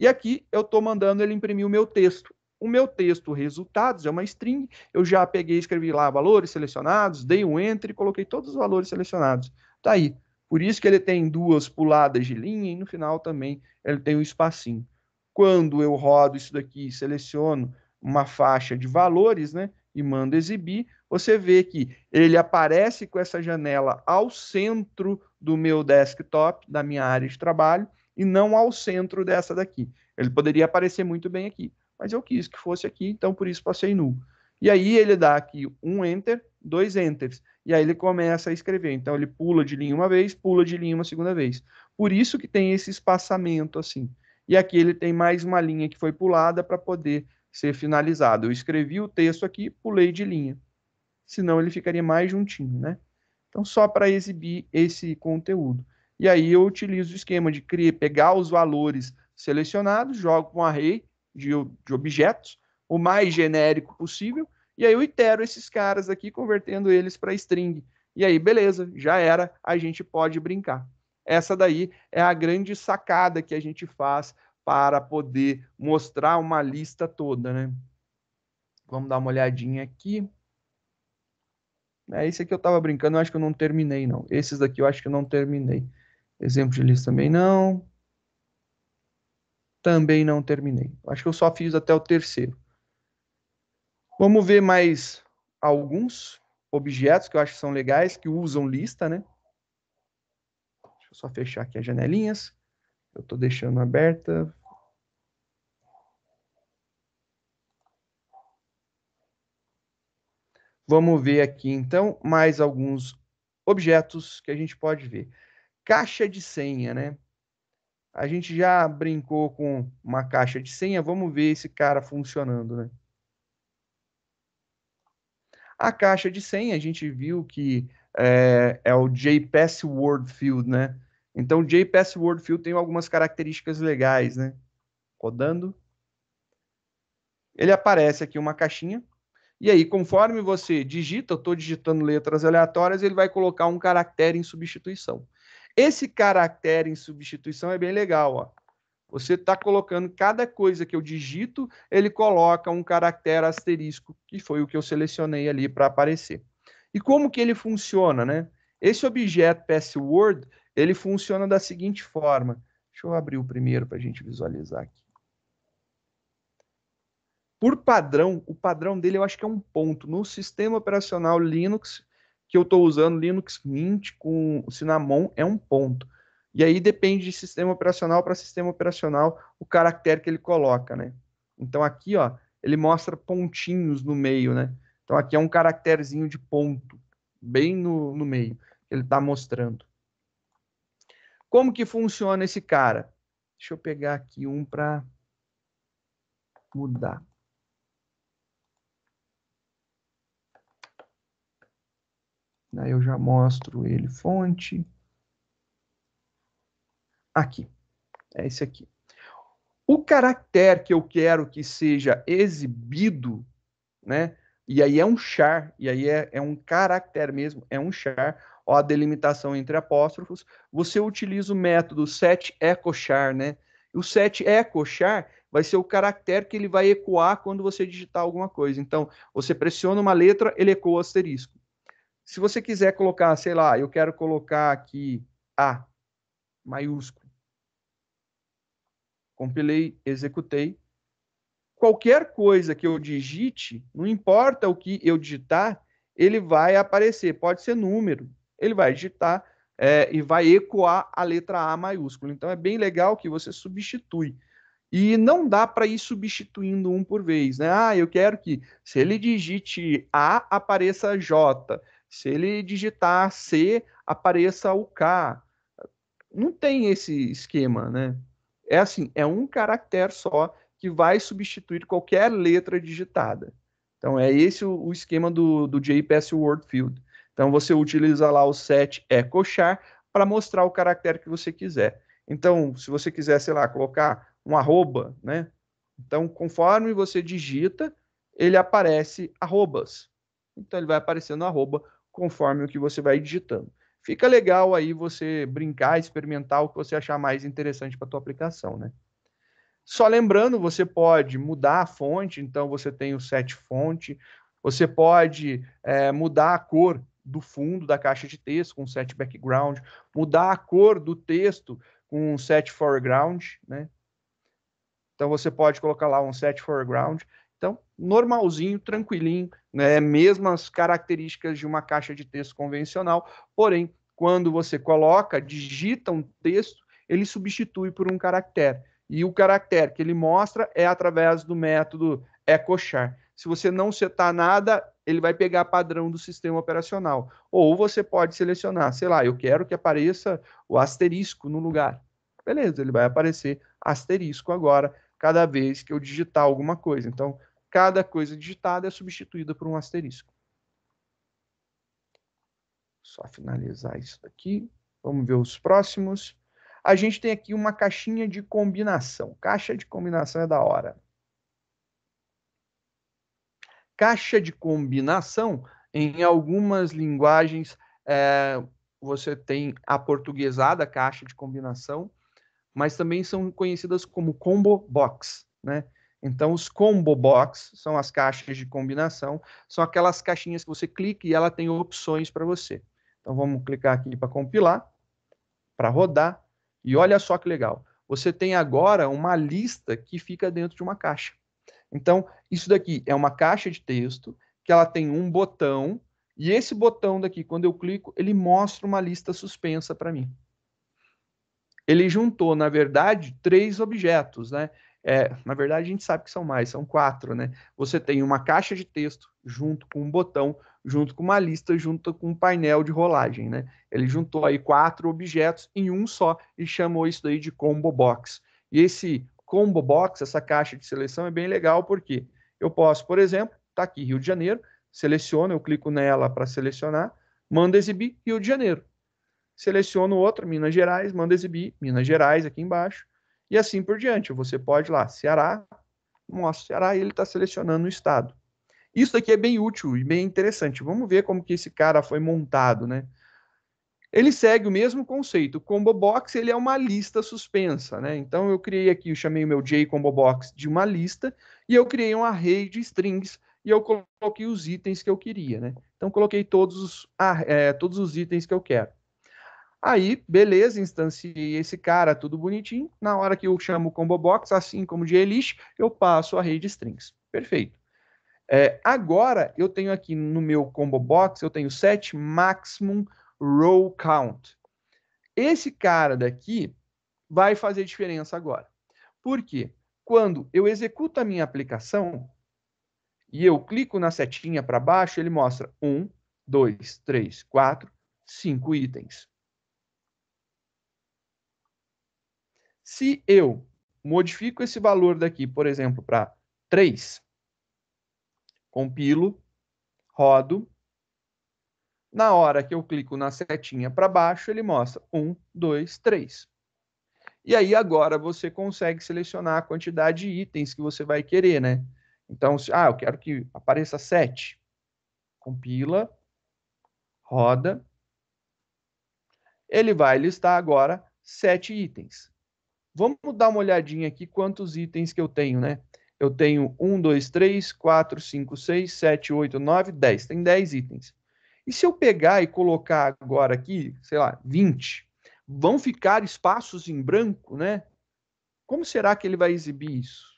E aqui eu estou mandando ele imprimir o meu texto. O meu texto resultados é uma string, eu já peguei, escrevi lá valores selecionados, dei um enter e coloquei todos os valores selecionados. Tá aí. Por isso que ele tem duas puladas de linha e no final também ele tem um espacinho. Quando eu rodo isso daqui, seleciono uma faixa de valores, né? e mando exibir, você vê que ele aparece com essa janela ao centro do meu desktop, da minha área de trabalho, e não ao centro dessa daqui. Ele poderia aparecer muito bem aqui, mas eu quis que fosse aqui, então por isso passei nulo. E aí ele dá aqui um enter, dois enters, e aí ele começa a escrever. Então ele pula de linha uma vez, pula de linha uma segunda vez. Por isso que tem esse espaçamento assim. E aqui ele tem mais uma linha que foi pulada para poder ser finalizado. Eu escrevi o texto aqui, pulei de linha. Senão ele ficaria mais juntinho, né? Então, só para exibir esse conteúdo. E aí eu utilizo o esquema de criar, pegar os valores selecionados, jogo um array de, de objetos, o mais genérico possível, e aí eu itero esses caras aqui, convertendo eles para string. E aí, beleza, já era, a gente pode brincar. Essa daí é a grande sacada que a gente faz para poder mostrar uma lista toda, né? Vamos dar uma olhadinha aqui. É, esse aqui eu estava brincando, eu acho que eu não terminei, não. Esses daqui eu acho que eu não terminei. Exemplo de lista também não. Também não terminei. Acho que eu só fiz até o terceiro. Vamos ver mais alguns objetos que eu acho que são legais, que usam lista, né? Deixa eu só fechar aqui as janelinhas. Eu estou deixando aberta. Vamos ver aqui, então, mais alguns objetos que a gente pode ver. Caixa de senha, né? A gente já brincou com uma caixa de senha, vamos ver esse cara funcionando, né? A caixa de senha, a gente viu que é, é o JPassword Field, né? Então, o JPass Wordfield tem algumas características legais, né? Rodando. Ele aparece aqui uma caixinha. E aí, conforme você digita, eu estou digitando letras aleatórias, ele vai colocar um caractere em substituição. Esse caractere em substituição é bem legal, ó. Você está colocando cada coisa que eu digito, ele coloca um caractere asterisco, que foi o que eu selecionei ali para aparecer. E como que ele funciona, né? Esse objeto password, ele funciona da seguinte forma. Deixa eu abrir o primeiro para a gente visualizar aqui. Por padrão, o padrão dele eu acho que é um ponto. No sistema operacional Linux, que eu estou usando, Linux Mint com Cinnamon, é um ponto. E aí depende de sistema operacional para sistema operacional o caractere que ele coloca, né? Então aqui, ó, ele mostra pontinhos no meio, né? Então aqui é um caracterzinho de ponto, bem no, no meio, que ele está mostrando. Como que funciona esse cara? Deixa eu pegar aqui um para mudar. Daí eu já mostro ele fonte. Aqui. É esse aqui. O caractere que eu quero que seja exibido, né? E aí é um char, e aí é, é um caractere mesmo, é um char ó a delimitação entre apóstrofos, você utiliza o método set char, né? O set char vai ser o caractere que ele vai ecoar quando você digitar alguma coisa. Então, você pressiona uma letra, ele ecoa o asterisco. Se você quiser colocar, sei lá, eu quero colocar aqui A maiúsculo. Compilei, executei. Qualquer coisa que eu digite, não importa o que eu digitar, ele vai aparecer. Pode ser número, ele vai digitar é, e vai ecoar a letra A maiúscula. Então é bem legal que você substitui. E não dá para ir substituindo um por vez, né? Ah, eu quero que se ele digite A apareça J, se ele digitar C apareça o K. Não tem esse esquema, né? É assim, é um caractere só que vai substituir qualquer letra digitada. Então é esse o, esquema do, do JPS Word Field. Então você utiliza lá o set ecochar para mostrar o caractere que você quiser. Então, se você quiser, sei lá, colocar um arroba, né? Então, conforme você digita, ele aparece arrobas. Então, ele vai aparecendo arroba conforme o que você vai digitando. Fica legal aí você brincar, experimentar o que você achar mais interessante para a tua aplicação, né? Só lembrando, você pode mudar a fonte, então você tem o set fonte, você pode é, mudar a cor, do fundo da caixa de texto com set background, mudar a cor do texto com set foreground, né? Então você pode colocar lá um set foreground. Então, normalzinho, tranquilinho, né? Mesmas características de uma caixa de texto convencional, porém, quando você coloca, digita um texto, ele substitui por um caractere. E o caractere que ele mostra é através do método ecochar. Se você não setar nada, ele vai pegar padrão do sistema operacional. Ou você pode selecionar, sei lá, eu quero que apareça o asterisco no lugar. Beleza, ele vai aparecer asterisco agora, cada vez que eu digitar alguma coisa. Então, cada coisa digitada é substituída por um asterisco. Só finalizar isso daqui. Vamos ver os próximos. A gente tem aqui uma caixinha de combinação. Caixa de combinação é da hora caixa de combinação, em algumas linguagens é, você tem a portuguesada caixa de combinação, mas também são conhecidas como combo box, né? Então, os combo box são as caixas de combinação, são aquelas caixinhas que você clica e ela tem opções para você. Então, vamos clicar aqui para compilar, para rodar, e olha só que legal. Você tem agora uma lista que fica dentro de uma caixa. Então, isso daqui é uma caixa de texto que ela tem um botão e esse botão daqui, quando eu clico, ele mostra uma lista suspensa para mim. Ele juntou, na verdade, três objetos, né? É, na verdade, a gente sabe que são mais, são quatro, né? Você tem uma caixa de texto junto com um botão, junto com uma lista, junto com um painel de rolagem, né? Ele juntou aí quatro objetos em um só e chamou isso daí de combo box. E esse combo box, essa caixa de seleção, é bem legal porque eu posso, por exemplo, tá aqui Rio de Janeiro, seleciono, eu clico nela para selecionar, manda exibir Rio de Janeiro. Seleciono outra, Minas Gerais, manda exibir Minas Gerais aqui embaixo, e assim por diante. Você pode lá, Ceará, mostra Ceará, e ele está selecionando o estado. Isso aqui é bem útil e bem interessante. Vamos ver como que esse cara foi montado, né? Ele segue o mesmo conceito. O combo box ele é uma lista suspensa, né? Então eu criei aqui, eu chamei o meu J combo box de uma lista e eu criei um array de strings e eu coloquei os itens que eu queria, né? Então coloquei todos os, ah, é, todos os itens que eu quero. Aí, beleza, instanciei esse cara, tudo bonitinho. Na hora que eu chamo o combo box, assim como de elish, eu passo a array de strings. Perfeito. É, agora eu tenho aqui no meu combo box, eu tenho set maximum row count. Esse cara daqui vai fazer diferença agora. Por quê? Quando eu executo a minha aplicação e eu clico na setinha para baixo, ele mostra 1, 2, 3, 4, 5 itens. Se eu modifico esse valor daqui, por exemplo, para 3, compilo, rodo, na hora que eu clico na setinha para baixo, ele mostra 1, 2, 3. E aí agora você consegue selecionar a quantidade de itens que você vai querer, né? Então, se, ah, eu quero que apareça 7. Compila, roda. Ele vai listar agora 7 itens. Vamos dar uma olhadinha aqui quantos itens que eu tenho, né? Eu tenho 1, 2, 3, 4, 5, 6, 7, 8, 9, 10. Tem 10 itens. E se eu pegar e colocar agora aqui, sei lá, 20, vão ficar espaços em branco, né? Como será que ele vai exibir isso?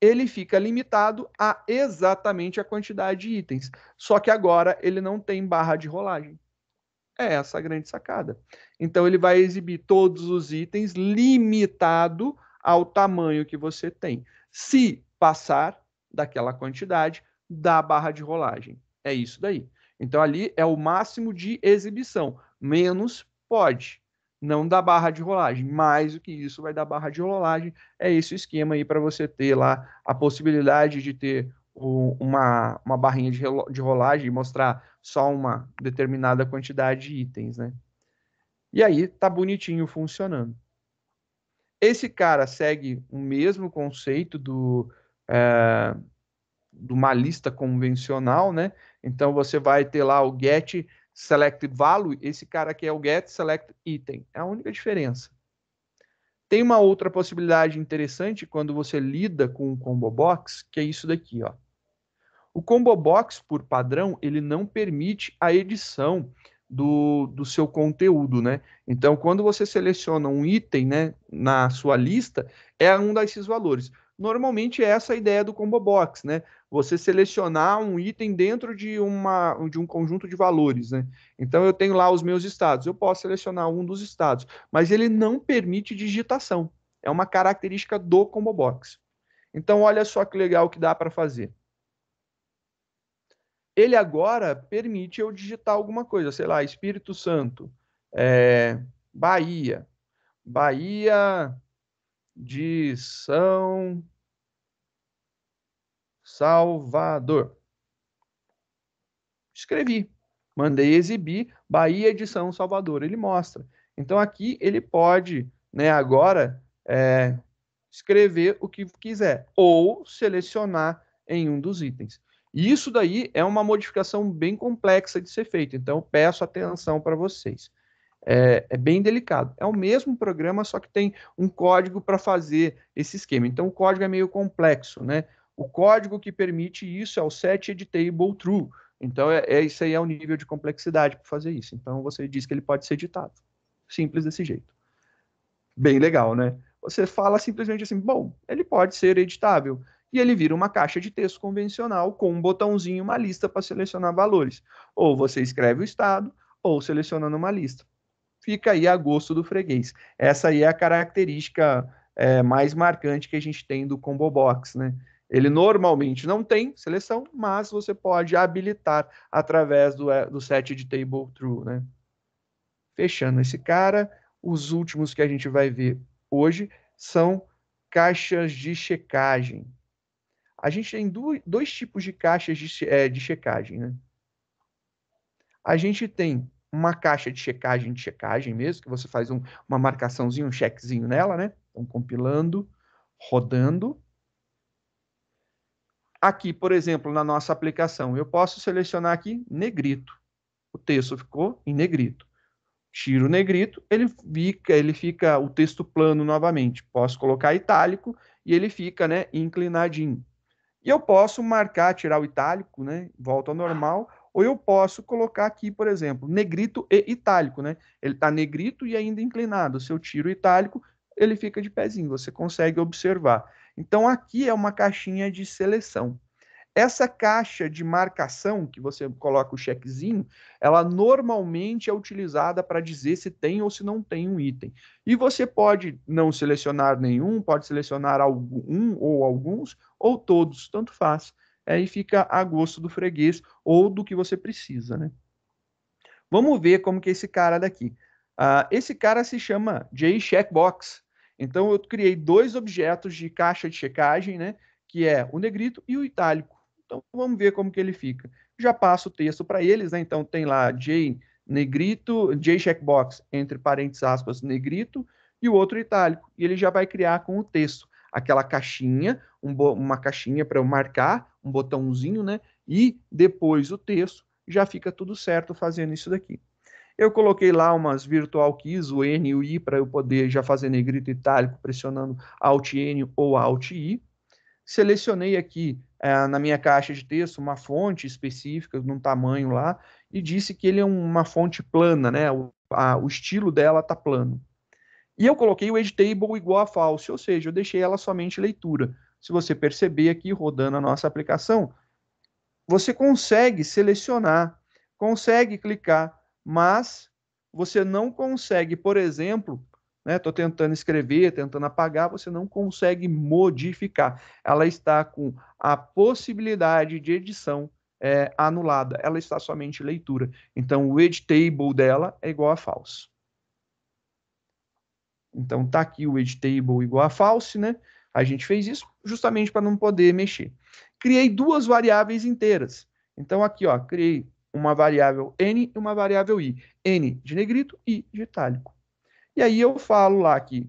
Ele fica limitado a exatamente a quantidade de itens. Só que agora ele não tem barra de rolagem. É essa a grande sacada. Então ele vai exibir todos os itens limitado ao tamanho que você tem. Se passar daquela quantidade, da barra de rolagem. É isso daí. Então ali é o máximo de exibição. Menos pode. Não dá barra de rolagem. Mais do que isso vai dar barra de rolagem. É esse o esquema aí para você ter lá a possibilidade de ter uma, uma barrinha de, de rolagem e mostrar só uma determinada quantidade de itens, né? E aí tá bonitinho funcionando. Esse cara segue o mesmo conceito do, é, de uma lista convencional, né? Então você vai ter lá o get select value, esse cara aqui é o get select item. É a única diferença. Tem uma outra possibilidade interessante quando você lida com o combo box, que é isso daqui, ó. O combo box, por padrão, ele não permite a edição do, do seu conteúdo, né? Então, quando você seleciona um item, né, na sua lista, é um desses valores. Normalmente é essa é a ideia do combo box, né? Você selecionar um item dentro de, uma, de um conjunto de valores, né? Então eu tenho lá os meus estados, eu posso selecionar um dos estados, mas ele não permite digitação. É uma característica do combo box. Então olha só que legal que dá para fazer ele agora permite eu digitar alguma coisa, sei lá, Espírito Santo, é, Bahia, Bahia, de São Salvador. Escrevi, mandei exibir Bahia de São Salvador. Ele mostra. Então aqui ele pode, né, agora é, escrever o que quiser ou selecionar em um dos itens. E isso daí é uma modificação bem complexa de ser feita. Então peço atenção para vocês é, é, bem delicado. É o mesmo programa, só que tem um código para fazer esse esquema. Então, o código é meio complexo, né? O código que permite isso é o set editable true. Então, é, é isso aí é o nível de complexidade para fazer isso. Então, você diz que ele pode ser editado. Simples desse jeito. Bem legal, né? Você fala simplesmente assim, bom, ele pode ser editável. E ele vira uma caixa de texto convencional com um botãozinho, uma lista para selecionar valores. Ou você escreve o estado, ou selecionando uma lista fica aí a gosto do freguês. Essa aí é a característica é, mais marcante que a gente tem do combo box, né? Ele normalmente não tem seleção, mas você pode habilitar através do, é, do set de table true, né? Fechando esse cara, os últimos que a gente vai ver hoje são caixas de checagem. A gente tem dois tipos de caixas de, é, de checagem, né? A gente tem uma caixa de checagem de checagem mesmo, que você faz um, uma marcaçãozinha, um chequezinho nela, né? Então, compilando, rodando. Aqui, por exemplo, na nossa aplicação, eu posso selecionar aqui negrito. O texto ficou em negrito. Tiro o negrito, ele fica, ele fica o texto plano novamente. Posso colocar itálico e ele fica, né, inclinadinho. E eu posso marcar, tirar o itálico, né, volta ao normal, ou eu posso colocar aqui, por exemplo, negrito e itálico, né? Ele está negrito e ainda inclinado. Se eu tiro o itálico, ele fica de pezinho, você consegue observar. Então, aqui é uma caixinha de seleção. Essa caixa de marcação, que você coloca o chequezinho, ela normalmente é utilizada para dizer se tem ou se não tem um item. E você pode não selecionar nenhum, pode selecionar algum ou alguns, ou todos, tanto faz aí é, fica a gosto do freguês ou do que você precisa, né? Vamos ver como que é esse cara daqui. Uh, esse cara se chama JCheckbox. Então, eu criei dois objetos de caixa de checagem, né? Que é o negrito e o itálico. Então, vamos ver como que ele fica. Já passo o texto para eles, né? Então, tem lá J negrito, J checkbox, entre parênteses, aspas, negrito, e o outro itálico. E ele já vai criar com o texto aquela caixinha, um uma caixinha para eu marcar, um botãozinho, né? E depois o texto, já fica tudo certo fazendo isso daqui. Eu coloquei lá umas virtual keys, o N e o I, para eu poder já fazer negrito itálico, pressionando Alt N ou Alt I. Selecionei aqui eh, na minha caixa de texto uma fonte específica, num tamanho lá, e disse que ele é uma fonte plana, né? O, a, o estilo dela está plano. E eu coloquei o editable igual a false, ou seja, eu deixei ela somente leitura. Se você perceber aqui, rodando a nossa aplicação, você consegue selecionar, consegue clicar, mas você não consegue, por exemplo, estou né, tentando escrever, tentando apagar, você não consegue modificar. Ela está com a possibilidade de edição é, anulada, ela está somente leitura. Então, o editable dela é igual a falso. Então tá aqui o editable igual a false, né? A gente fez isso justamente para não poder mexer. Criei duas variáveis inteiras. Então aqui, ó, criei uma variável n e uma variável i. n de negrito, e de itálico. E aí eu falo lá que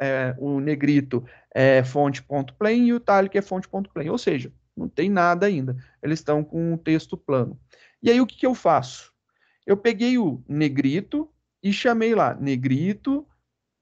é, o negrito é fonte.plane e o itálico é fonte.plane. ou seja, não tem nada ainda. Eles estão com o um texto plano. E aí o que, que eu faço? Eu peguei o negrito e chamei lá negrito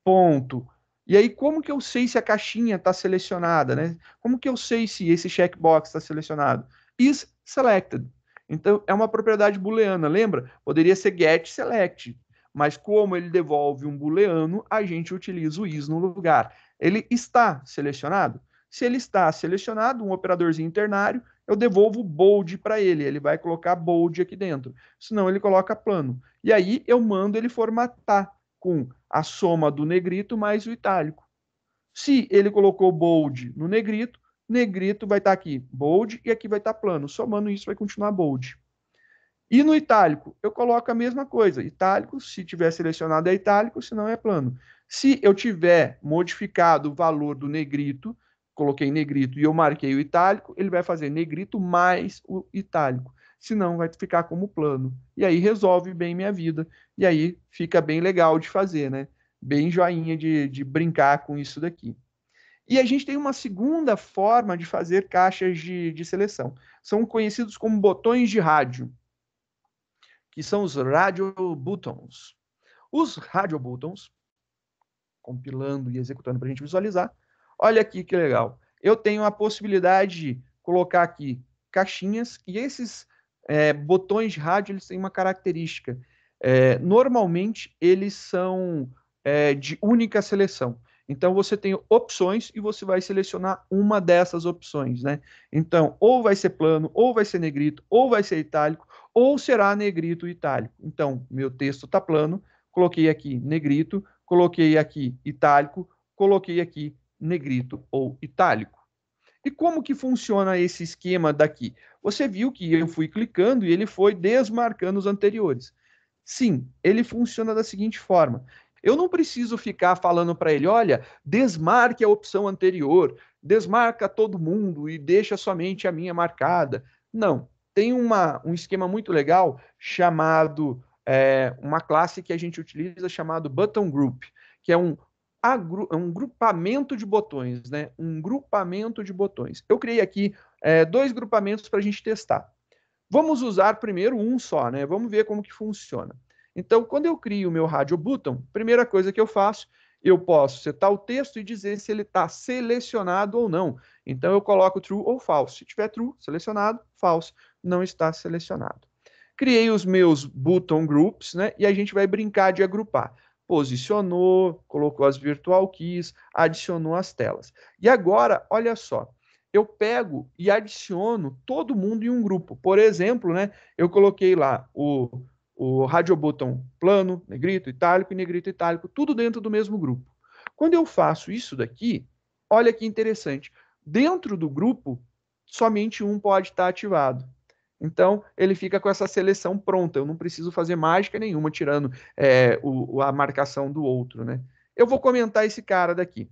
ponto. E aí, como que eu sei se a caixinha está selecionada, né? Como que eu sei se esse checkbox está selecionado? Is selected. Então, é uma propriedade booleana, lembra? Poderia ser get select, mas como ele devolve um booleano, a gente utiliza o is no lugar. Ele está selecionado? Se ele está selecionado, um operadorzinho internário, eu devolvo bold para ele, ele vai colocar bold aqui dentro. Senão ele coloca plano. E aí eu mando ele formatar com a soma do negrito mais o itálico. Se ele colocou bold no negrito, negrito vai estar tá aqui bold e aqui vai estar tá plano. Somando isso vai continuar bold. E no itálico, eu coloco a mesma coisa. Itálico, se tiver selecionado é itálico, se não é plano. Se eu tiver modificado o valor do negrito, coloquei negrito e eu marquei o itálico, ele vai fazer negrito mais o itálico senão vai ficar como plano. E aí resolve bem minha vida. E aí fica bem legal de fazer, né? Bem joinha de, de brincar com isso daqui. E a gente tem uma segunda forma de fazer caixas de, de seleção. São conhecidos como botões de rádio, que são os radio buttons. Os radio buttons, compilando e executando para a gente visualizar, olha aqui que legal. Eu tenho a possibilidade de colocar aqui caixinhas e esses é, botões de rádio eles têm uma característica. É, normalmente eles são é, de única seleção. Então você tem opções e você vai selecionar uma dessas opções, né? Então, ou vai ser plano, ou vai ser negrito, ou vai ser itálico, ou será negrito itálico. Então, meu texto está plano, coloquei aqui negrito, coloquei aqui itálico, coloquei aqui negrito ou itálico. E como que funciona esse esquema daqui? Você viu que eu fui clicando e ele foi desmarcando os anteriores. Sim, ele funciona da seguinte forma. Eu não preciso ficar falando para ele, olha, desmarque a opção anterior, desmarca todo mundo e deixa somente a minha marcada. Não, tem uma, um esquema muito legal chamado, é, uma classe que a gente utiliza chamado Button Group, que é um, é um grupamento de botões, né? Um grupamento de botões. Eu criei aqui é, dois grupamentos para a gente testar. Vamos usar primeiro um só, né? Vamos ver como que funciona. Então, quando eu crio o meu radio button, primeira coisa que eu faço, eu posso setar o texto e dizer se ele está selecionado ou não. Então, eu coloco true ou false. Se tiver true, selecionado, false, não está selecionado. Criei os meus button groups, né? E a gente vai brincar de agrupar posicionou, colocou as virtual keys, adicionou as telas. E agora, olha só, eu pego e adiciono todo mundo em um grupo. Por exemplo, né, eu coloquei lá o, o radio botão plano, negrito, itálico e negrito itálico, tudo dentro do mesmo grupo. Quando eu faço isso daqui, olha que interessante, dentro do grupo, somente um pode estar ativado. Então, ele fica com essa seleção pronta. Eu não preciso fazer mágica nenhuma tirando é, o, a marcação do outro, né? Eu vou comentar esse cara daqui.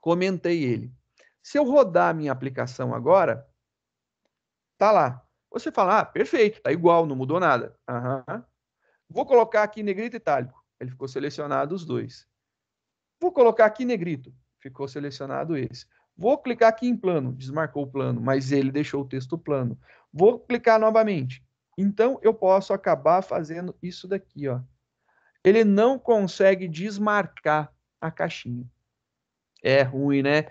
Comentei ele. Se eu rodar a minha aplicação agora, tá lá. Você fala, ah, perfeito, tá igual, não mudou nada. Uhum. Vou colocar aqui negrito itálico. Ele ficou selecionado os dois. Vou colocar aqui negrito. Ficou selecionado esse. Vou clicar aqui em plano. Desmarcou o plano, mas ele deixou o texto plano. Vou clicar novamente. Então, eu posso acabar fazendo isso daqui, ó. Ele não consegue desmarcar a caixinha. É ruim, né?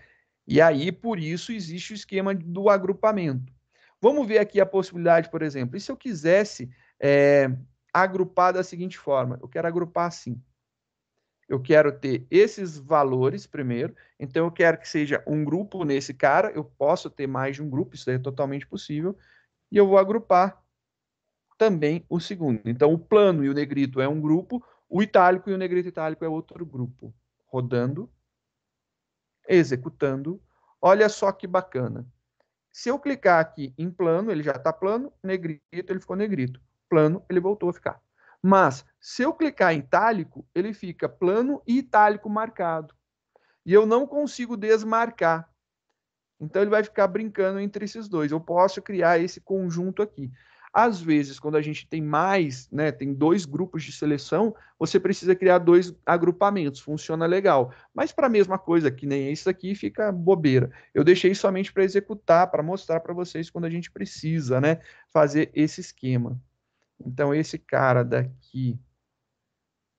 E aí, por isso, existe o esquema do agrupamento. Vamos ver aqui a possibilidade, por exemplo. E se eu quisesse é, agrupar da seguinte forma? Eu quero agrupar assim. Eu quero ter esses valores primeiro. Então, eu quero que seja um grupo nesse cara. Eu posso ter mais de um grupo, isso é totalmente possível e eu vou agrupar também o segundo. Então, o plano e o negrito é um grupo, o itálico e o negrito itálico é outro grupo. Rodando, executando. Olha só que bacana. Se eu clicar aqui em plano, ele já está plano, negrito, ele ficou negrito. Plano, ele voltou a ficar. Mas, se eu clicar em itálico, ele fica plano e itálico marcado. E eu não consigo desmarcar. Então ele vai ficar brincando entre esses dois. Eu posso criar esse conjunto aqui. Às vezes, quando a gente tem mais, né, tem dois grupos de seleção, você precisa criar dois agrupamentos, funciona legal. Mas para a mesma coisa, que nem isso aqui, fica bobeira. Eu deixei somente para executar, para mostrar para vocês quando a gente precisa, né, fazer esse esquema. Então, esse cara daqui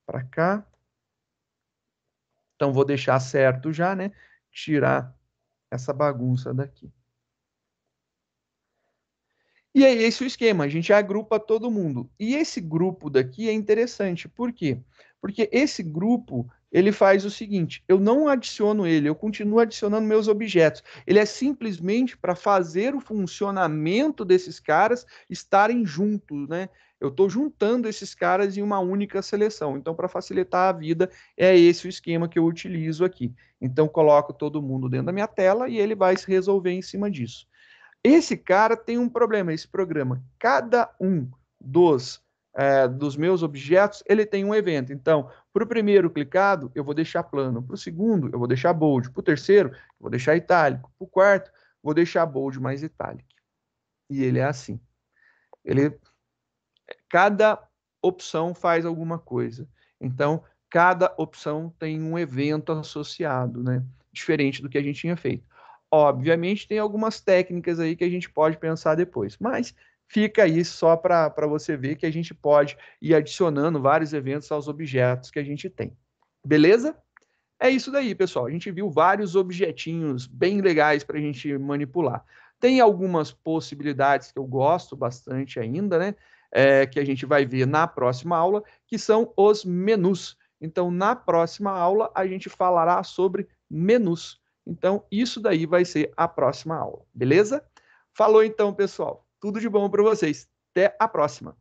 para cá. Então, vou deixar certo já, né, tirar essa bagunça daqui. E aí, esse é o esquema, a gente agrupa todo mundo. E esse grupo daqui é interessante, por quê? Porque esse grupo ele faz o seguinte: eu não adiciono ele, eu continuo adicionando meus objetos. Ele é simplesmente para fazer o funcionamento desses caras estarem juntos, né? Eu estou juntando esses caras em uma única seleção. Então, para facilitar a vida, é esse o esquema que eu utilizo aqui. Então, coloco todo mundo dentro da minha tela e ele vai se resolver em cima disso. Esse cara tem um problema, esse programa. Cada um dos é, dos meus objetos, ele tem um evento. Então, para o primeiro clicado, eu vou deixar plano. Para o segundo, eu vou deixar bold. Para o terceiro, eu vou deixar itálico. Para o quarto, vou deixar bold mais itálico. E ele é assim. Ele, cada opção faz alguma coisa. Então, cada opção tem um evento associado, né? Diferente do que a gente tinha feito. Obviamente, tem algumas técnicas aí que a gente pode pensar depois. Mas fica aí só para você ver que a gente pode ir adicionando vários eventos aos objetos que a gente tem. Beleza? É isso daí, pessoal. A gente viu vários objetinhos bem legais para a gente manipular. Tem algumas possibilidades que eu gosto bastante ainda, né? É, que a gente vai ver na próxima aula, que são os menus. Então, na próxima aula, a gente falará sobre menus. Então, isso daí vai ser a próxima aula, beleza? Falou então, pessoal. Tudo de bom para vocês. Até a próxima.